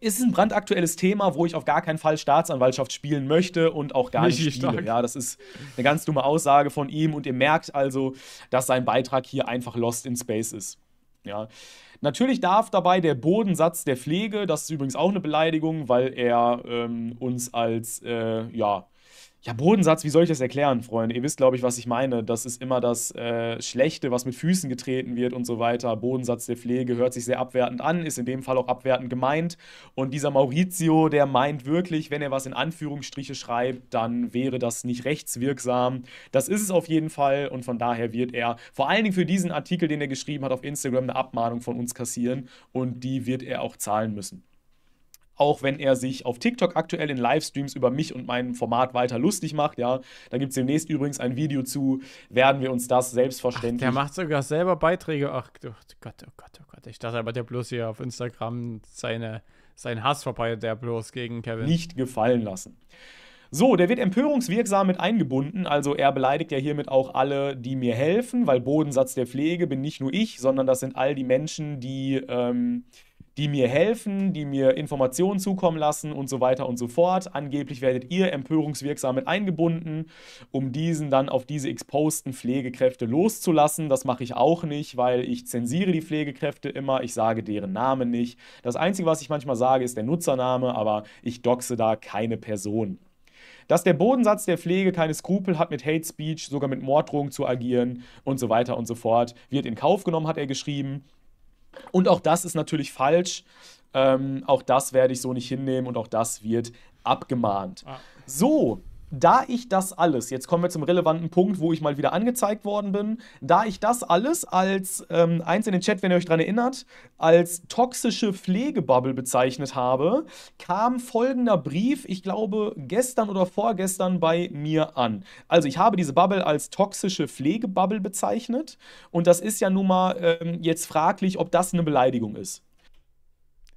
ist es ein brandaktuelles Thema, wo ich auf gar keinen Fall Staatsanwaltschaft spielen möchte und auch gar nicht, nicht spiele. Stark. Ja, das ist eine ganz dumme Aussage von ihm und ihr merkt also, dass sein Beitrag hier einfach lost in space ist. Ja. Natürlich darf dabei der Bodensatz der Pflege, das ist übrigens auch eine Beleidigung, weil er ähm, uns als äh, ja, ja, Bodensatz, wie soll ich das erklären, Freunde? Ihr wisst, glaube ich, was ich meine. Das ist immer das äh, Schlechte, was mit Füßen getreten wird und so weiter. Bodensatz der Pflege hört sich sehr abwertend an, ist in dem Fall auch abwertend gemeint. Und dieser Maurizio, der meint wirklich, wenn er was in Anführungsstriche schreibt, dann wäre das nicht rechtswirksam. Das ist es auf jeden Fall und von daher wird er vor allen Dingen für diesen Artikel, den er geschrieben hat, auf Instagram eine Abmahnung von uns kassieren und die wird er auch zahlen müssen auch wenn er sich auf TikTok aktuell in Livestreams über mich und mein Format weiter lustig macht, ja. Da gibt es demnächst übrigens ein Video zu, werden wir uns das selbstverständlich. Ach, der macht sogar selber Beiträge. Ach oh Gott, oh Gott, oh Gott. Ich dachte aber, der bloß hier auf Instagram seine, seinen Hass verbreitet, der bloß gegen Kevin. Nicht gefallen lassen. So, der wird empörungswirksam mit eingebunden, also er beleidigt ja hiermit auch alle, die mir helfen, weil Bodensatz der Pflege bin nicht nur ich, sondern das sind all die Menschen, die ähm, die mir helfen, die mir Informationen zukommen lassen und so weiter und so fort. Angeblich werdet ihr empörungswirksam mit eingebunden, um diesen dann auf diese exposten Pflegekräfte loszulassen. Das mache ich auch nicht, weil ich zensiere die Pflegekräfte immer, ich sage deren Namen nicht. Das Einzige, was ich manchmal sage, ist der Nutzername, aber ich doxe da keine Person. Dass der Bodensatz der Pflege keine Skrupel hat, mit Hate Speech, sogar mit Morddrohungen zu agieren und so weiter und so fort, wird in Kauf genommen, hat er geschrieben. Und auch das ist natürlich falsch. Ähm, auch das werde ich so nicht hinnehmen und auch das wird abgemahnt. Ah. So, da ich das alles, jetzt kommen wir zum relevanten Punkt, wo ich mal wieder angezeigt worden bin, da ich das alles als, ähm, eins in den Chat, wenn ihr euch daran erinnert, als toxische Pflegebubble bezeichnet habe, kam folgender Brief, ich glaube gestern oder vorgestern bei mir an. Also ich habe diese Bubble als toxische Pflegebubble bezeichnet und das ist ja nun mal ähm, jetzt fraglich, ob das eine Beleidigung ist.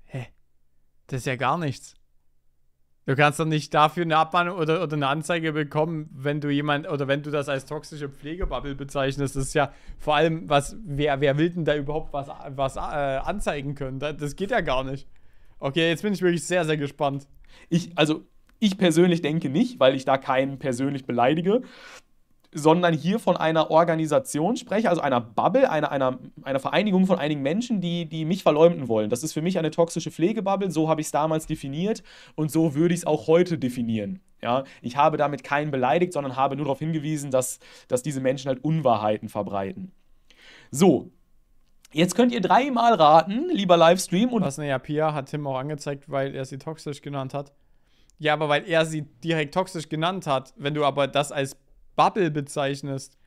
Hä? Das ist ja gar nichts. Du kannst doch nicht dafür eine Abmahnung oder, oder eine Anzeige bekommen, wenn du jemand oder wenn du das als toxische Pflegebubble bezeichnest. Das ist ja vor allem, was, wer, wer will denn da überhaupt was, was äh, anzeigen können? Das, das geht ja gar nicht. Okay, jetzt bin ich wirklich sehr, sehr gespannt. Ich, also, ich persönlich denke nicht, weil ich da keinen persönlich beleidige sondern hier von einer Organisation spreche, also einer Bubble, einer, einer, einer Vereinigung von einigen Menschen, die, die mich verleumden wollen. Das ist für mich eine toxische Pflegebubble, so habe ich es damals definiert und so würde ich es auch heute definieren. Ja, ich habe damit keinen beleidigt, sondern habe nur darauf hingewiesen, dass, dass diese Menschen halt Unwahrheiten verbreiten. So, Jetzt könnt ihr dreimal raten, lieber Livestream. Und Was eine ja, Pia hat Tim auch angezeigt, weil er sie toxisch genannt hat. Ja, aber weil er sie direkt toxisch genannt hat, wenn du aber das als Bubble bezeichnest.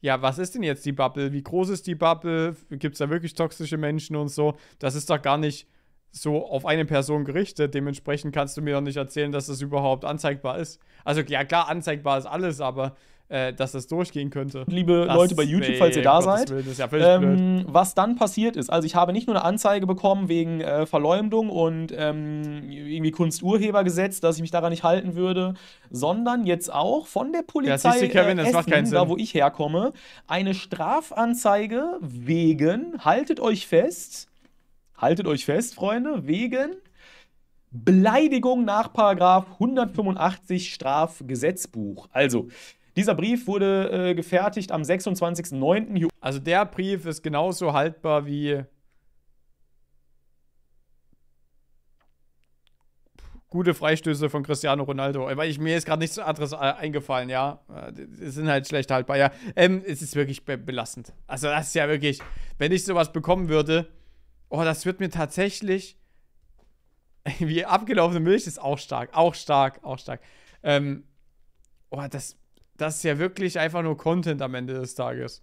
Ja, was ist denn jetzt die Bubble? Wie groß ist die Bubble? Gibt es da wirklich toxische Menschen und so? Das ist doch gar nicht so auf eine Person gerichtet. Dementsprechend kannst du mir doch nicht erzählen, dass das überhaupt anzeigbar ist. Also ja, klar, anzeigbar ist alles, aber äh, dass das durchgehen könnte. Liebe das Leute bei YouTube, falls ihr da Gottes seid, Willen, ja ähm, was dann passiert ist. Also ich habe nicht nur eine Anzeige bekommen wegen äh, Verleumdung und ähm, irgendwie Kunsturhebergesetz, dass ich mich daran nicht halten würde, sondern jetzt auch von der Polizei ja, äh, du, Kevin, äh, Essen, da wo ich herkomme, eine Strafanzeige wegen, haltet euch fest, haltet euch fest, Freunde, wegen Beleidigung nach Paragraf 185 Strafgesetzbuch. Also, dieser Brief wurde äh, gefertigt am 26.09. Also der Brief ist genauso haltbar wie gute Freistöße von Cristiano Ronaldo. Weil ich mir ist gerade nichts anderes äh, eingefallen, ja. Äh, die sind halt schlecht haltbar, ja. Ähm, es ist wirklich be belastend. Also das ist ja wirklich, wenn ich sowas bekommen würde, oh, das wird mir tatsächlich wie abgelaufene Milch ist auch stark, auch stark, auch stark. Ähm, oh, das das ist ja wirklich einfach nur Content am Ende des Tages.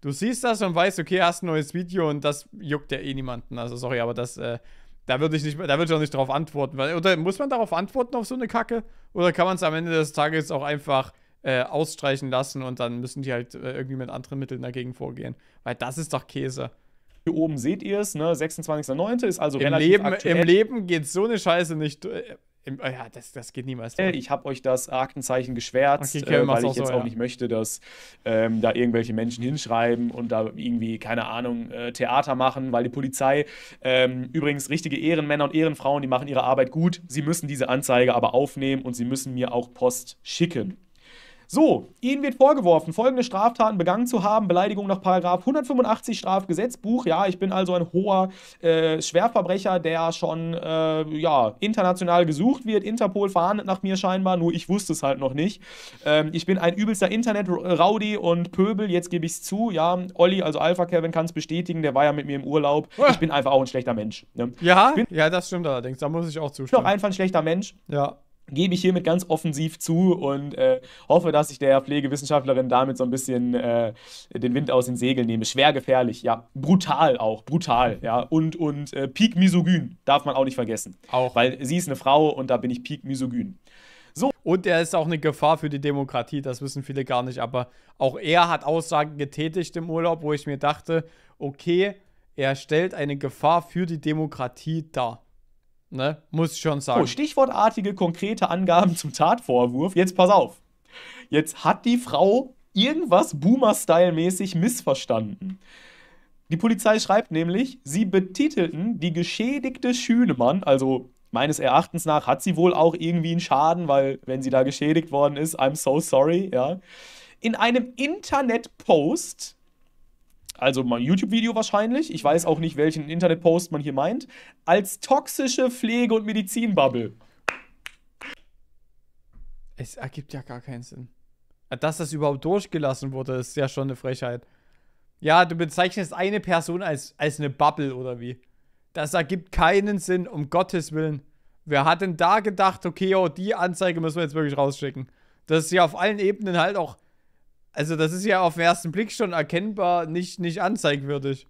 Du siehst das und weißt, okay, hast ein neues Video und das juckt ja eh niemanden. Also sorry, aber das, äh, da würde ich nicht, da würde ich auch nicht drauf antworten. Weil, oder muss man darauf antworten auf so eine Kacke? Oder kann man es am Ende des Tages auch einfach äh, ausstreichen lassen und dann müssen die halt äh, irgendwie mit anderen Mitteln dagegen vorgehen? Weil das ist doch Käse. Hier oben seht ihr es, ne? 26.09. ist also Im relativ Leben, aktuell. Im Leben geht so eine Scheiße nicht. Äh, im, ah ja, das, das geht niemals. Äh, durch. Ich habe euch das Aktenzeichen geschwärzt, okay, okay, äh, weil ich jetzt so, auch ja. nicht möchte, dass ähm, da irgendwelche Menschen hinschreiben und da irgendwie, keine Ahnung, äh, Theater machen, weil die Polizei, ähm, übrigens richtige Ehrenmänner und Ehrenfrauen, die machen ihre Arbeit gut. Sie müssen diese Anzeige aber aufnehmen und sie müssen mir auch Post schicken. So, ihnen wird vorgeworfen, folgende Straftaten begangen zu haben: Beleidigung nach Paragraf 185 Strafgesetzbuch. Ja, ich bin also ein hoher äh, Schwerverbrecher, der schon äh, ja, international gesucht wird. Interpol fahndet nach mir scheinbar, nur ich wusste es halt noch nicht. Ähm, ich bin ein übelster Internet-Rowdy und Pöbel, jetzt gebe ich es zu. Ja, Olli, also Alpha Kevin, kann es bestätigen, der war ja mit mir im Urlaub. Ah. Ich bin einfach auch ein schlechter Mensch. Ne? Ja, ja, das stimmt allerdings, da muss ich auch zustimmen. Ich bin auch einfach ein schlechter Mensch. Ja gebe ich hiermit ganz offensiv zu und äh, hoffe, dass ich der Pflegewissenschaftlerin damit so ein bisschen äh, den Wind aus den Segeln nehme. Schwer gefährlich, ja. Brutal auch, brutal, ja. Und, und äh, peak misogyn darf man auch nicht vergessen. Auch. Weil sie ist eine Frau und da bin ich peak misogyn. So. Und er ist auch eine Gefahr für die Demokratie, das wissen viele gar nicht, aber auch er hat Aussagen getätigt im Urlaub, wo ich mir dachte, okay, er stellt eine Gefahr für die Demokratie dar. Ne? Muss ich schon sagen. Oh, stichwortartige, konkrete Angaben zum Tatvorwurf. Jetzt pass auf. Jetzt hat die Frau irgendwas Boomer-Style-mäßig missverstanden. Die Polizei schreibt nämlich, sie betitelten die geschädigte Schünemann, also meines Erachtens nach hat sie wohl auch irgendwie einen Schaden, weil wenn sie da geschädigt worden ist, I'm so sorry, ja, in einem Internet-Post, also mein YouTube-Video wahrscheinlich, ich weiß auch nicht, welchen Internetpost man hier meint, als toxische Pflege- und Medizinbubble. Es ergibt ja gar keinen Sinn. Dass das überhaupt durchgelassen wurde, ist ja schon eine Frechheit. Ja, du bezeichnest eine Person als, als eine Bubble oder wie? Das ergibt keinen Sinn, um Gottes Willen. Wer hat denn da gedacht, okay, oh, die Anzeige müssen wir jetzt wirklich rausschicken? Das ist ja auf allen Ebenen halt auch also, das ist ja auf den ersten Blick schon erkennbar nicht, nicht anzeigwürdig.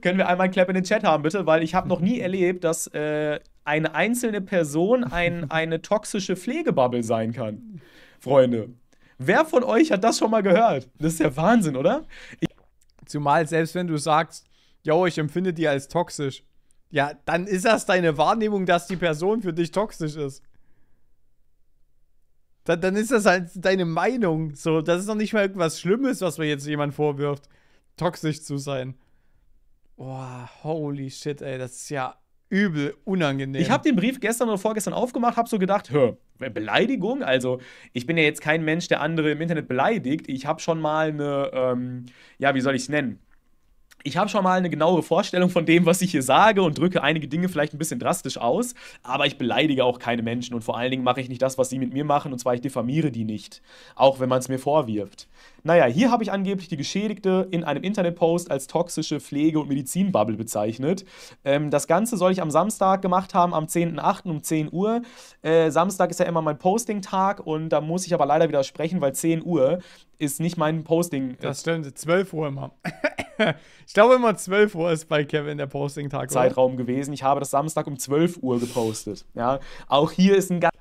Können wir einmal einen Clap in den Chat haben, bitte? Weil ich habe noch nie erlebt, dass äh, eine einzelne Person ein, eine toxische Pflegebubble sein kann. Freunde. Wer von euch hat das schon mal gehört? Das ist ja Wahnsinn, oder? Ich Zumal selbst wenn du sagst, yo, ich empfinde die als toxisch, ja, dann ist das deine Wahrnehmung, dass die Person für dich toxisch ist. Dann, dann ist das halt deine Meinung. So, das ist noch nicht mal irgendwas Schlimmes, was mir jetzt jemand vorwirft, toxisch zu sein. Boah, holy shit, ey, das ist ja übel unangenehm. Ich habe den Brief gestern oder vorgestern aufgemacht, habe so gedacht, hör, Beleidigung? Also, ich bin ja jetzt kein Mensch, der andere im Internet beleidigt. Ich habe schon mal eine, ähm, ja, wie soll ich es nennen? ich habe schon mal eine genaue Vorstellung von dem, was ich hier sage und drücke einige Dinge vielleicht ein bisschen drastisch aus, aber ich beleidige auch keine Menschen und vor allen Dingen mache ich nicht das, was sie mit mir machen, und zwar ich diffamiere die nicht, auch wenn man es mir vorwirft. Naja, hier habe ich angeblich die Geschädigte in einem Internetpost als toxische Pflege- und Medizinbubble bezeichnet. Ähm, das Ganze soll ich am Samstag gemacht haben, am 10.8. um 10 Uhr. Äh, Samstag ist ja immer mein Posting-Tag und da muss ich aber leider widersprechen, weil 10 Uhr ist nicht mein Posting. Das stimmt, 12 Uhr immer. ich glaube immer 12 Uhr ist bei Kevin der Posting-Tag. Zeitraum oder? gewesen. Ich habe das Samstag um 12 Uhr gepostet. Ja, auch hier ist ein ganz...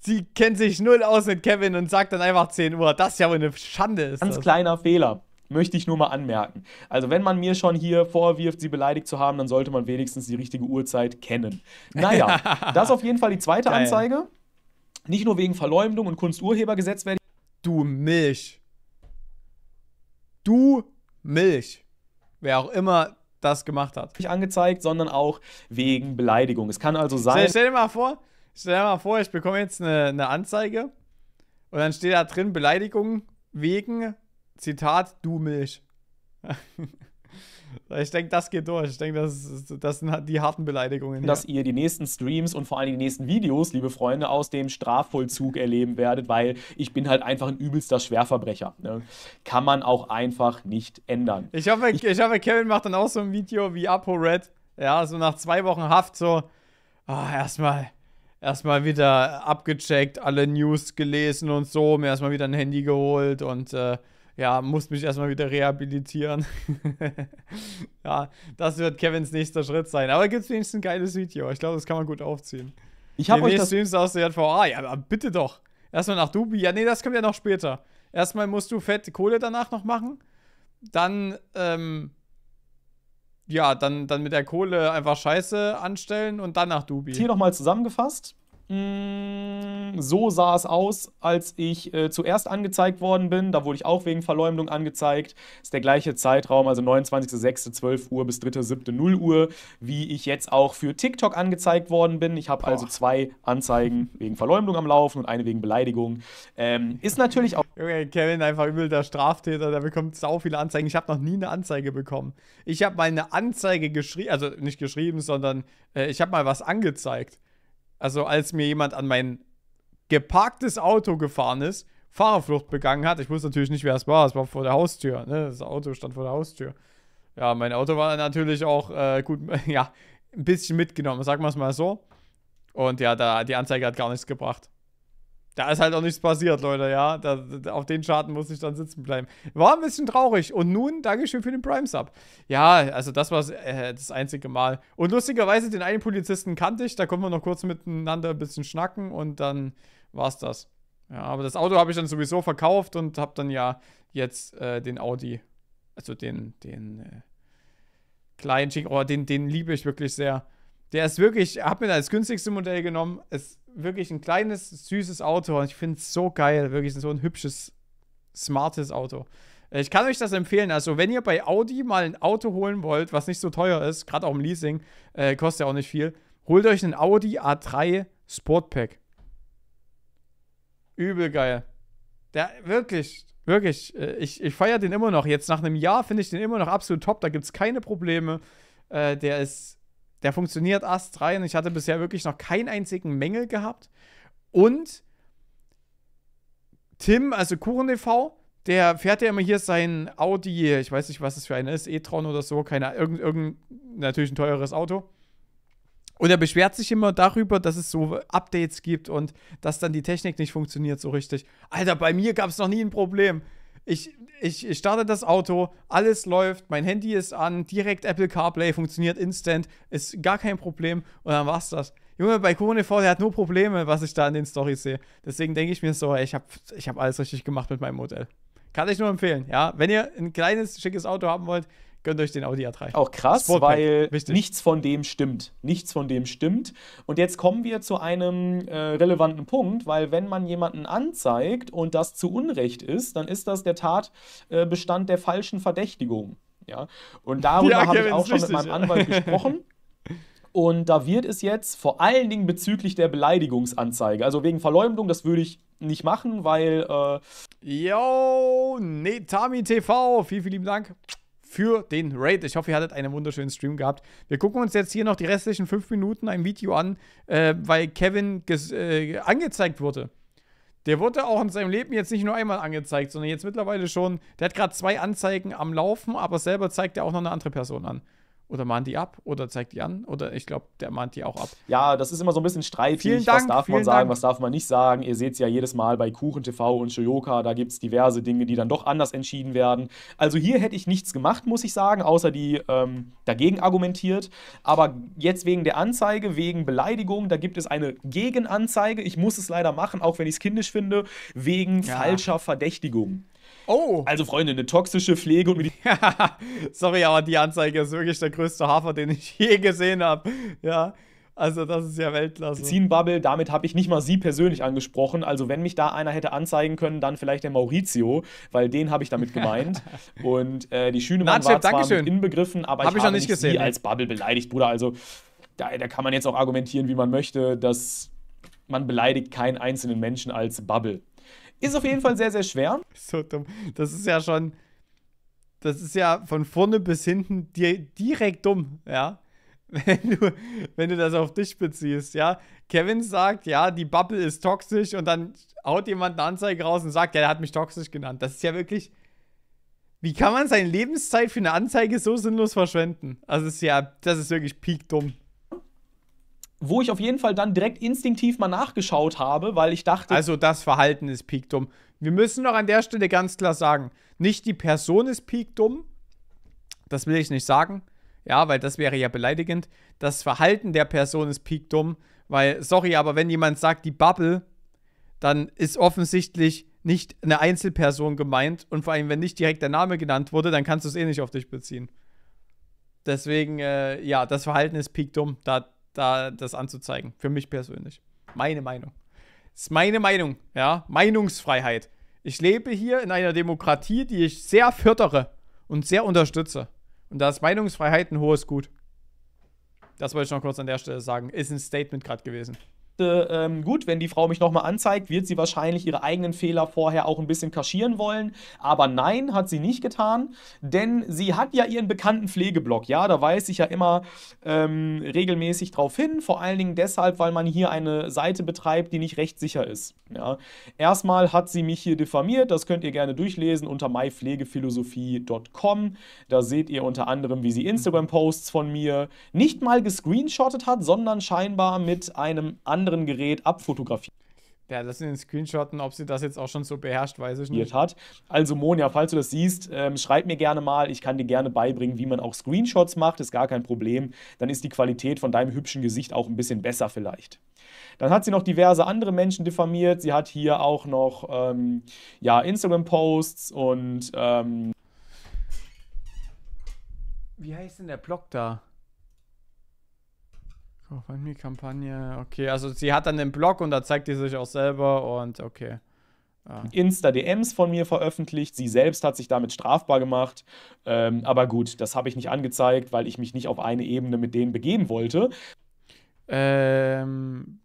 Sie kennt sich null aus mit Kevin und sagt dann einfach 10 Uhr. Das ist ja wohl eine Schande. Ist ganz das. kleiner Fehler möchte ich nur mal anmerken. Also wenn man mir schon hier vorwirft, sie beleidigt zu haben, dann sollte man wenigstens die richtige Uhrzeit kennen. Naja, das ist auf jeden Fall die zweite Geil. Anzeige. Nicht nur wegen Verleumdung und Kunsturhebergesetz werde ich Du Milch. Du Milch. Wer auch immer das gemacht hat. Nicht angezeigt, sondern auch wegen Beleidigung. Es kann also sein. Stell, dir mal vor, stell dir mal vor, ich bekomme jetzt eine, eine Anzeige und dann steht da drin Beleidigung wegen, Zitat, du Milch. Ich denke, das geht durch. Ich denke, das, das sind halt die harten Beleidigungen. Dass ihr die nächsten Streams und vor allem die nächsten Videos, liebe Freunde, aus dem Strafvollzug erleben werdet, weil ich bin halt einfach ein übelster Schwerverbrecher. Ne? Kann man auch einfach nicht ändern. Ich hoffe, ich, ich hoffe, Kevin macht dann auch so ein Video wie ApoRed. Ja, so nach zwei Wochen Haft so, oh, erstmal erstmal wieder abgecheckt, alle News gelesen und so, mir erstmal wieder ein Handy geholt und äh, ja, muss mich erstmal wieder rehabilitieren. ja, das wird Kevins nächster Schritt sein. Aber gibt es wenigstens ein geiles Video. Ich glaube, das kann man gut aufziehen. Ich habe euch das... Streams aus der JVA. Ja, bitte doch. Erstmal nach Dubi. Ja, nee, das kommt ja noch später. Erstmal musst du fette Kohle danach noch machen. Dann, ähm, ja, dann, dann mit der Kohle einfach Scheiße anstellen und dann nach Dubi. Hier nochmal zusammengefasst. Mm, so sah es aus, als ich äh, zuerst angezeigt worden bin. Da wurde ich auch wegen Verleumdung angezeigt. Ist der gleiche Zeitraum, also 29.06.12 Uhr bis 3.07.0 Uhr, wie ich jetzt auch für TikTok angezeigt worden bin. Ich habe also zwei Anzeigen wegen Verleumdung am Laufen und eine wegen Beleidigung. Ähm, ist natürlich auch. Okay, Kevin, einfach übel der Straftäter, der bekommt sau viele Anzeigen. Ich habe noch nie eine Anzeige bekommen. Ich habe mal eine Anzeige geschrieben, also nicht geschrieben, sondern äh, ich habe mal was angezeigt also als mir jemand an mein geparktes Auto gefahren ist, Fahrerflucht begangen hat. Ich wusste natürlich nicht, wer es war. Es war vor der Haustür. Ne? Das Auto stand vor der Haustür. Ja, mein Auto war natürlich auch äh, gut, ja, ein bisschen mitgenommen, sagen wir es mal so. Und ja, da, die Anzeige hat gar nichts gebracht. Da ist halt auch nichts passiert, Leute, ja. Da, auf den Schaden muss ich dann sitzen bleiben. War ein bisschen traurig. Und nun, Dankeschön für den Prime-Sub. Ja, also das war äh, das einzige Mal. Und lustigerweise, den einen Polizisten kannte ich. Da konnten wir noch kurz miteinander ein bisschen schnacken und dann war's das. Ja, aber das Auto habe ich dann sowieso verkauft und habe dann ja jetzt äh, den Audi, also den, den äh, kleinen Schick, oh, den, den liebe ich wirklich sehr. Der ist wirklich, hab mir das günstigste Modell genommen. Ist wirklich ein kleines, süßes Auto. Und ich finde es so geil. Wirklich so ein hübsches, smartes Auto. Äh, ich kann euch das empfehlen. Also, wenn ihr bei Audi mal ein Auto holen wollt, was nicht so teuer ist, gerade auch im Leasing, äh, kostet ja auch nicht viel, holt euch einen Audi A3 Sportpack. Übel geil. Der, wirklich, wirklich. Äh, ich, ich feiere den immer noch. Jetzt nach einem Jahr finde ich den immer noch absolut top. Da gibt es keine Probleme. Äh, der ist der funktioniert astrein. Ich hatte bisher wirklich noch keinen einzigen Mängel gehabt. Und Tim, also Kuchen e.V., der fährt ja immer hier sein Audi, ich weiß nicht, was das für eine ist, e-tron oder so, keine irgend, irgend natürlich ein teures Auto. Und er beschwert sich immer darüber, dass es so Updates gibt und dass dann die Technik nicht funktioniert so richtig. Alter, bei mir gab es noch nie ein Problem ich, ich, starte das Auto, alles läuft, mein Handy ist an, direkt Apple CarPlay funktioniert instant, ist gar kein Problem und dann war's das. Junge, bei Kone vor, der hat nur Probleme, was ich da in den Storys sehe. Deswegen denke ich mir so, ich habe ich hab alles richtig gemacht mit meinem Modell. Kann ich nur empfehlen, ja. Wenn ihr ein kleines, schickes Auto haben wollt, Gönnt euch den Audi A3. Auch krass, Sportpack, weil wichtig. nichts von dem stimmt. Nichts von dem stimmt. Und jetzt kommen wir zu einem äh, relevanten Punkt, weil wenn man jemanden anzeigt und das zu Unrecht ist, dann ist das der Tatbestand äh, der falschen Verdächtigung. Ja? Und darüber ja, habe ich auch schon richtig, mit meinem Anwalt gesprochen. Und da wird es jetzt vor allen Dingen bezüglich der Beleidigungsanzeige, also wegen Verleumdung, das würde ich nicht machen, weil. Äh, Yo, Netami TV, vielen, vielen lieben Dank für den Raid. Ich hoffe, ihr hattet einen wunderschönen Stream gehabt. Wir gucken uns jetzt hier noch die restlichen fünf Minuten ein Video an, äh, weil Kevin äh, angezeigt wurde. Der wurde auch in seinem Leben jetzt nicht nur einmal angezeigt, sondern jetzt mittlerweile schon. Der hat gerade zwei Anzeigen am Laufen, aber selber zeigt er auch noch eine andere Person an. Oder mahnt die ab oder zeigt die an oder ich glaube, der mahnt die auch ab. Ja, das ist immer so ein bisschen streitig. Vielen Dank, was darf man sagen, Dank. was darf man nicht sagen? Ihr seht es ja jedes Mal bei Kuchen TV und Shoyoka, da gibt es diverse Dinge, die dann doch anders entschieden werden. Also hier hätte ich nichts gemacht, muss ich sagen, außer die ähm, dagegen argumentiert. Aber jetzt wegen der Anzeige, wegen Beleidigung, da gibt es eine Gegenanzeige. Ich muss es leider machen, auch wenn ich es kindisch finde, wegen ja. falscher Verdächtigung. Oh. Also, Freunde, eine toxische Pflege und Medizin. Sorry, aber die Anzeige ist wirklich der größte Hafer, den ich je gesehen habe. Ja. Also, das ist ja Weltklasse. Medizinbubble, damit habe ich nicht mal Sie persönlich angesprochen. Also, wenn mich da einer hätte anzeigen können, dann vielleicht der Maurizio, weil den habe ich damit gemeint. und äh, die Schünemann Nachschub, war zwar Dankeschön. mit inbegriffen, aber hab ich, ich habe nicht gesehen, Sie als Bubble beleidigt, Bruder. Also, da, da kann man jetzt auch argumentieren, wie man möchte, dass man beleidigt keinen einzelnen Menschen als Bubble. Ist auf jeden Fall sehr, sehr schwer. So dumm. Das ist ja schon. Das ist ja von vorne bis hinten dir, direkt dumm, ja. Wenn du, wenn du das auf dich beziehst, ja. Kevin sagt, ja, die Bubble ist toxisch und dann haut jemand eine Anzeige raus und sagt, ja, der hat mich toxisch genannt. Das ist ja wirklich. Wie kann man seine Lebenszeit für eine Anzeige so sinnlos verschwenden? Also, das ist ja, das ist wirklich piekdumm wo ich auf jeden Fall dann direkt instinktiv mal nachgeschaut habe, weil ich dachte. Also das Verhalten ist piekdumm. Wir müssen doch an der Stelle ganz klar sagen, nicht die Person ist piekdumm. Das will ich nicht sagen. Ja, weil das wäre ja beleidigend. Das Verhalten der Person ist piekdumm. Weil, sorry, aber wenn jemand sagt, die Bubble, dann ist offensichtlich nicht eine Einzelperson gemeint. Und vor allem, wenn nicht direkt der Name genannt wurde, dann kannst du es eh nicht auf dich beziehen. Deswegen, äh, ja, das Verhalten ist piekdumm. Da da das anzuzeigen. Für mich persönlich. Meine Meinung. Das ist meine Meinung, ja. Meinungsfreiheit. Ich lebe hier in einer Demokratie, die ich sehr fördere und sehr unterstütze. Und da ist Meinungsfreiheit ein hohes Gut. Das wollte ich noch kurz an der Stelle sagen. Ist ein Statement gerade gewesen dachte, ähm, gut, wenn die Frau mich nochmal anzeigt, wird sie wahrscheinlich ihre eigenen Fehler vorher auch ein bisschen kaschieren wollen. Aber nein, hat sie nicht getan, denn sie hat ja ihren bekannten Pflegeblog. Ja, da weise ich ja immer ähm, regelmäßig drauf hin, vor allen Dingen deshalb, weil man hier eine Seite betreibt, die nicht rechtssicher ist. Ja. Erstmal hat sie mich hier diffamiert, das könnt ihr gerne durchlesen unter mypflegephilosophie.com. Da seht ihr unter anderem, wie sie Instagram-Posts von mir nicht mal gescreenshottet hat, sondern scheinbar mit einem anderen anderen Gerät abfotografiert. Ja, das sind Screenshotten, ob sie das jetzt auch schon so beherrscht, weiß ich nicht. Hat. Also Monja, falls du das siehst, ähm, schreib mir gerne mal. Ich kann dir gerne beibringen, wie man auch Screenshots macht, ist gar kein Problem. Dann ist die Qualität von deinem hübschen Gesicht auch ein bisschen besser vielleicht. Dann hat sie noch diverse andere Menschen diffamiert. Sie hat hier auch noch ähm, ja, Instagram-Posts und... Ähm wie heißt denn der Blog da? GoFundMe-Kampagne, okay. Also sie hat dann den Blog und da zeigt sie sich auch selber und okay. Ah. Insta-DMs von mir veröffentlicht. Sie selbst hat sich damit strafbar gemacht. Ähm, aber gut, das habe ich nicht angezeigt, weil ich mich nicht auf eine Ebene mit denen begeben wollte. Ähm.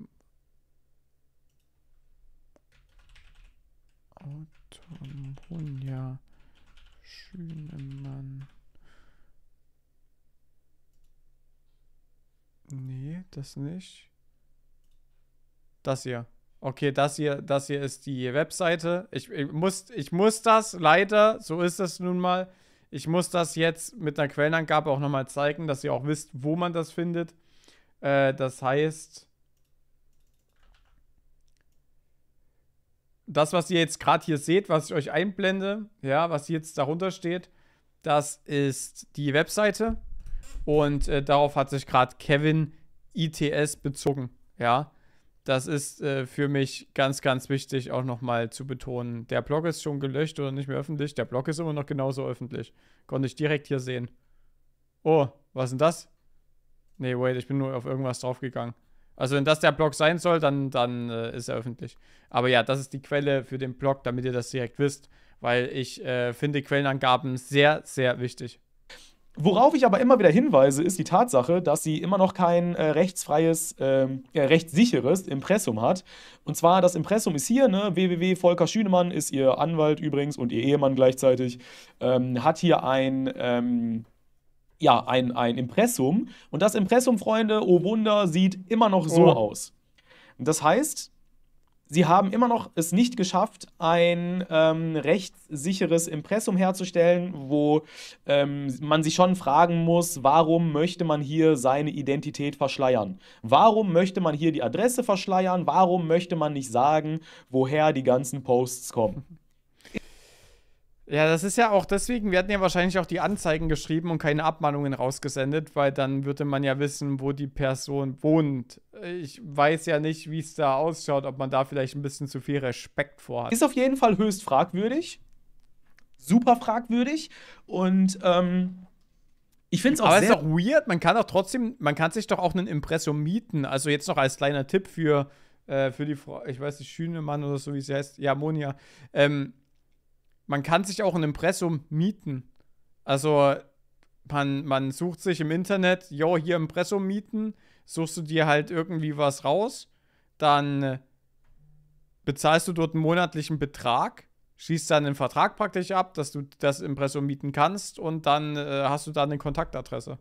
Autumn, Schönemann. Nee, das nicht. Das hier. Okay, das hier, das hier ist die Webseite. Ich, ich, muss, ich muss das leider, so ist es nun mal, ich muss das jetzt mit einer Quellenangabe auch nochmal zeigen, dass ihr auch wisst, wo man das findet. Äh, das heißt, das, was ihr jetzt gerade hier seht, was ich euch einblende, ja, was jetzt darunter steht, das ist die Webseite. Und äh, darauf hat sich gerade Kevin ITS bezogen. Ja, das ist äh, für mich ganz, ganz wichtig auch nochmal zu betonen. Der Blog ist schon gelöscht oder nicht mehr öffentlich. Der Blog ist immer noch genauso öffentlich. Konnte ich direkt hier sehen. Oh, was ist denn das? Nee, wait, ich bin nur auf irgendwas draufgegangen. Also wenn das der Blog sein soll, dann, dann äh, ist er öffentlich. Aber ja, das ist die Quelle für den Blog, damit ihr das direkt wisst, weil ich äh, finde Quellenangaben sehr, sehr wichtig. Worauf ich aber immer wieder hinweise, ist die Tatsache, dass sie immer noch kein äh, rechtsfreies, äh, ja, rechtssicheres Impressum hat. Und zwar das Impressum ist hier, ne? www. Volker Schünemann ist ihr Anwalt übrigens und ihr Ehemann gleichzeitig, ähm, hat hier ein, ähm, ja, ein, ein Impressum. Und das Impressum, Freunde, oh Wunder, sieht immer noch so oh. aus. Das heißt, Sie haben immer noch es nicht geschafft, ein ähm, rechtssicheres Impressum herzustellen, wo ähm, man sich schon fragen muss, warum möchte man hier seine Identität verschleiern? Warum möchte man hier die Adresse verschleiern? Warum möchte man nicht sagen, woher die ganzen Posts kommen? Ja, das ist ja auch deswegen, wir hatten ja wahrscheinlich auch die Anzeigen geschrieben und keine Abmahnungen rausgesendet, weil dann würde man ja wissen, wo die Person wohnt. Ich weiß ja nicht, wie es da ausschaut, ob man da vielleicht ein bisschen zu viel Respekt vor hat. Ist auf jeden Fall höchst fragwürdig. Super fragwürdig. Und ähm, ich finde es auch Aber sehr. Aber ist doch weird, man kann doch trotzdem, man kann sich doch auch ein Impressum mieten. Also jetzt noch als kleiner Tipp für, äh, für die Frau, ich weiß nicht, Schünemann oder so, wie sie heißt, ja, Monia. Ähm, man kann sich auch ein Impressum mieten. Also man, man sucht sich im Internet, jo, hier Impressum mieten, suchst du dir halt irgendwie was raus, dann äh, bezahlst du dort einen monatlichen Betrag, schließt dann den Vertrag praktisch ab, dass du das Impressum mieten kannst und dann äh, hast du da eine Kontaktadresse.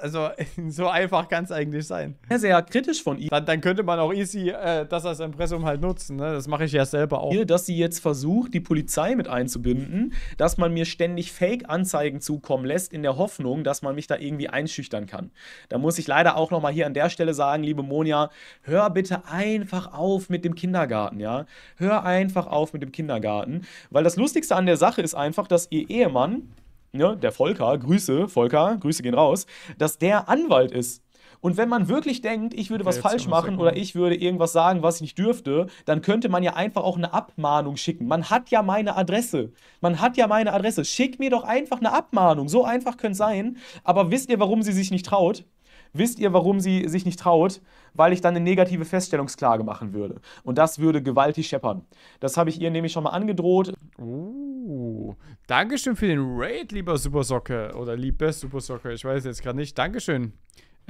Also, so einfach kann es eigentlich sein. Sehr, sehr kritisch von ihr. Dann, dann könnte man auch easy äh, das als Impressum halt nutzen. Ne? Das mache ich ja selber auch. Dass sie jetzt versucht, die Polizei mit einzubinden, dass man mir ständig Fake-Anzeigen zukommen lässt, in der Hoffnung, dass man mich da irgendwie einschüchtern kann. Da muss ich leider auch nochmal hier an der Stelle sagen, liebe Monia, hör bitte einfach auf mit dem Kindergarten, ja? Hör einfach auf mit dem Kindergarten. Weil das Lustigste an der Sache ist einfach, dass ihr Ehemann ne, der Volker, Grüße, Volker, Grüße gehen raus, dass der Anwalt ist. Und wenn man wirklich denkt, ich würde was falsch machen oder ich würde irgendwas sagen, was ich nicht dürfte, dann könnte man ja einfach auch eine Abmahnung schicken. Man hat ja meine Adresse. Man hat ja meine Adresse. Schick mir doch einfach eine Abmahnung. So einfach könnte es sein. Aber wisst ihr, warum sie sich nicht traut? Wisst ihr, warum sie sich nicht traut? Weil ich dann eine negative Feststellungsklage machen würde. Und das würde gewaltig scheppern. Das habe ich ihr nämlich schon mal angedroht. Uh, Dankeschön für den Raid, lieber Supersocke. Oder lieber Supersocke, ich weiß jetzt gerade nicht. Dankeschön.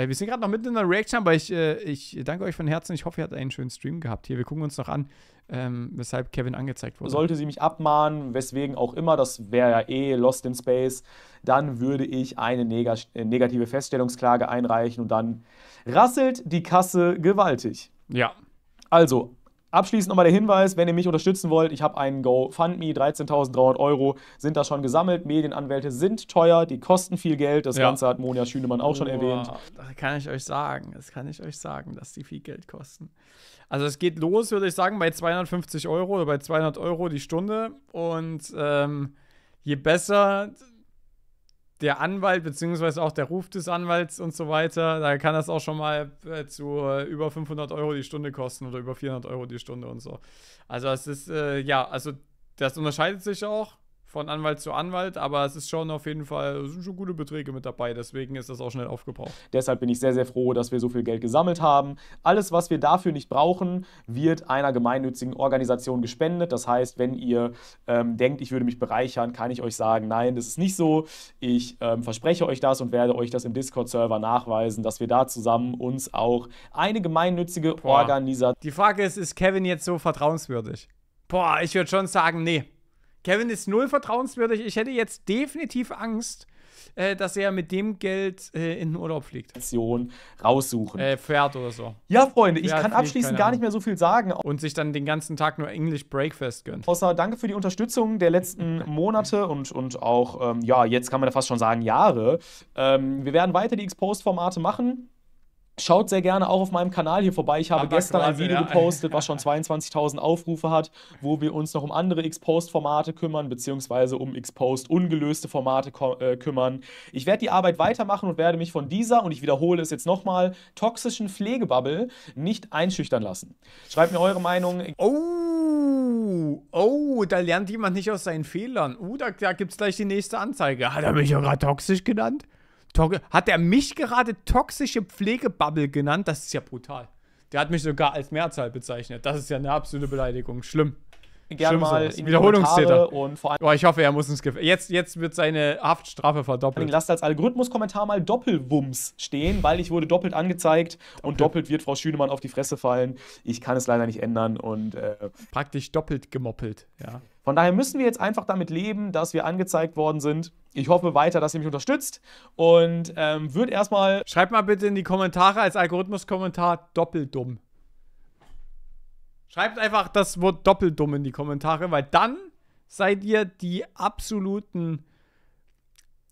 Äh, wir sind gerade noch mitten in der Reaction, aber ich, äh, ich danke euch von Herzen. Ich hoffe, ihr habt einen schönen Stream gehabt hier. Wir gucken uns noch an, ähm, weshalb Kevin angezeigt wurde. Sollte sie mich abmahnen, weswegen auch immer, das wäre ja eh Lost in Space, dann würde ich eine neg äh, negative Feststellungsklage einreichen und dann rasselt die Kasse gewaltig. Ja. Also, Abschließend nochmal der Hinweis, wenn ihr mich unterstützen wollt, ich habe einen GoFundMe, 13.300 Euro sind da schon gesammelt. Medienanwälte sind teuer, die kosten viel Geld. Das ja. Ganze hat Monja Schünemann auch schon Boah, erwähnt. Das kann ich euch sagen, das kann ich euch sagen, dass die viel Geld kosten. Also es geht los, würde ich sagen, bei 250 Euro oder bei 200 Euro die Stunde. Und ähm, je besser der Anwalt, beziehungsweise auch der Ruf des Anwalts und so weiter, da kann das auch schon mal äh, zu äh, über 500 Euro die Stunde kosten oder über 400 Euro die Stunde und so. Also es ist, äh, ja, also das unterscheidet sich auch von Anwalt zu Anwalt, aber es ist schon auf jeden Fall, sind schon gute Beträge mit dabei, deswegen ist das auch schnell aufgebraucht. Deshalb bin ich sehr, sehr froh, dass wir so viel Geld gesammelt haben. Alles, was wir dafür nicht brauchen, wird einer gemeinnützigen Organisation gespendet. Das heißt, wenn ihr ähm, denkt, ich würde mich bereichern, kann ich euch sagen, nein, das ist nicht so. Ich ähm, verspreche euch das und werde euch das im Discord-Server nachweisen, dass wir da zusammen uns auch eine gemeinnützige Organisation... Die Frage ist, ist Kevin jetzt so vertrauenswürdig? Boah, ich würde schon sagen, nee. Kevin ist null vertrauenswürdig. Ich hätte jetzt definitiv Angst, äh, dass er mit dem Geld äh, in den Urlaub fliegt. Raussuchen. Äh, fährt oder so. Ja, Freunde, ich Pferd kann abschließend gar nicht mehr so viel sagen. Und sich dann den ganzen Tag nur English Breakfast gönnt. Außer danke für die Unterstützung der letzten Monate und, und auch, ähm, ja, jetzt kann man ja fast schon sagen, Jahre. Ähm, wir werden weiter die X-Post-Formate machen. Schaut sehr gerne auch auf meinem Kanal hier vorbei. Ich habe Aber gestern quasi, ein Video ja. gepostet, was schon 22.000 Aufrufe hat, wo wir uns noch um andere X-Post-Formate kümmern, beziehungsweise um X-Post ungelöste Formate äh, kümmern. Ich werde die Arbeit weitermachen und werde mich von dieser, und ich wiederhole es jetzt nochmal, toxischen Pflegebubble nicht einschüchtern lassen. Schreibt mir eure Meinung. Oh, oh, da lernt jemand nicht aus seinen Fehlern. Uh, da, da gibt es gleich die nächste Anzeige. Hat er mich auch gerade toxisch genannt? Hat er mich gerade toxische Pflegebubble genannt? Das ist ja brutal. Der hat mich sogar als Mehrzahl bezeichnet. Das ist ja eine absolute Beleidigung. Schlimm gerne mal so in Wiederholungstäter. Und vor allem Boah, ich hoffe, er muss uns gefällt. Jetzt, jetzt wird seine Haftstrafe verdoppelt. Lasst als Algorithmus-Kommentar mal Doppelwumms stehen, weil ich wurde doppelt angezeigt doppelt. und doppelt wird Frau Schünemann auf die Fresse fallen. Ich kann es leider nicht ändern und äh, praktisch doppelt gemoppelt, ja. Von daher müssen wir jetzt einfach damit leben, dass wir angezeigt worden sind. Ich hoffe weiter, dass ihr mich unterstützt und ähm, würde erstmal. Schreibt mal bitte in die Kommentare als Algorithmus-Kommentar doppeldumm. Schreibt einfach das Wort doppeldumm in die Kommentare, weil dann seid ihr die absoluten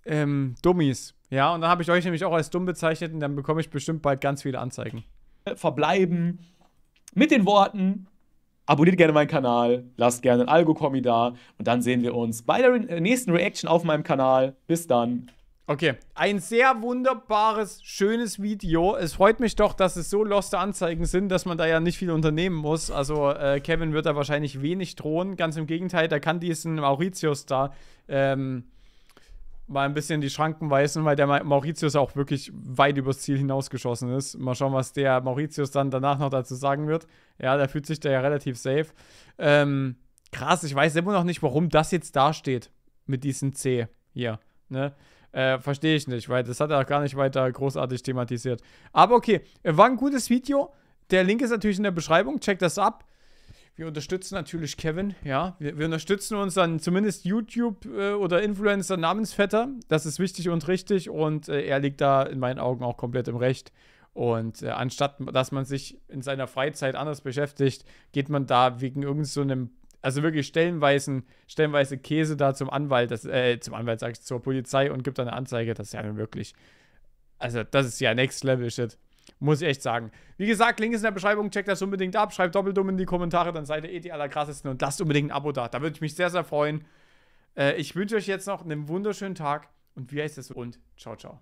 ähm, Dummies. Ja, und dann habe ich euch nämlich auch als dumm bezeichnet und dann bekomme ich bestimmt bald ganz viele Anzeigen. Verbleiben mit den Worten. Abonniert gerne meinen Kanal, lasst gerne ein Algo-Kommi da und dann sehen wir uns bei der äh, nächsten Reaction auf meinem Kanal. Bis dann. Okay, ein sehr wunderbares, schönes Video. Es freut mich doch, dass es so loste Anzeigen sind, dass man da ja nicht viel unternehmen muss. Also äh, Kevin wird da wahrscheinlich wenig drohen. Ganz im Gegenteil, der kann diesen Mauritius da ähm, mal ein bisschen die Schranken weisen, weil der Mauritius auch wirklich weit übers Ziel hinausgeschossen ist. Mal schauen, was der Mauritius dann danach noch dazu sagen wird. Ja, da fühlt sich der ja relativ safe. Ähm, krass, ich weiß immer noch nicht, warum das jetzt da steht mit diesem C hier. Ne? Äh, Verstehe ich nicht, weil das hat er auch gar nicht weiter großartig thematisiert. Aber okay, äh, war ein gutes Video. Der Link ist natürlich in der Beschreibung. Check das ab. Wir unterstützen natürlich Kevin, ja. Wir, wir unterstützen unseren zumindest YouTube- äh, oder Influencer-Namensvetter. Das ist wichtig und richtig und äh, er liegt da in meinen Augen auch komplett im Recht. Und äh, anstatt, dass man sich in seiner Freizeit anders beschäftigt, geht man da wegen irgendeinem so also wirklich stellenweise, stellenweise Käse da zum Anwalt, das, äh, zum Anwalt sag ich, zur Polizei und gibt dann eine Anzeige, das ist ja wirklich, also das ist ja Next Level Shit. Muss ich echt sagen. Wie gesagt, Link ist in der Beschreibung, checkt das unbedingt ab, schreibt doppeldumm in die Kommentare, dann seid ihr eh die allerkrassesten und lasst unbedingt ein Abo da. Da würde ich mich sehr, sehr freuen. Äh, ich wünsche euch jetzt noch einen wunderschönen Tag und wie heißt es und ciao, ciao.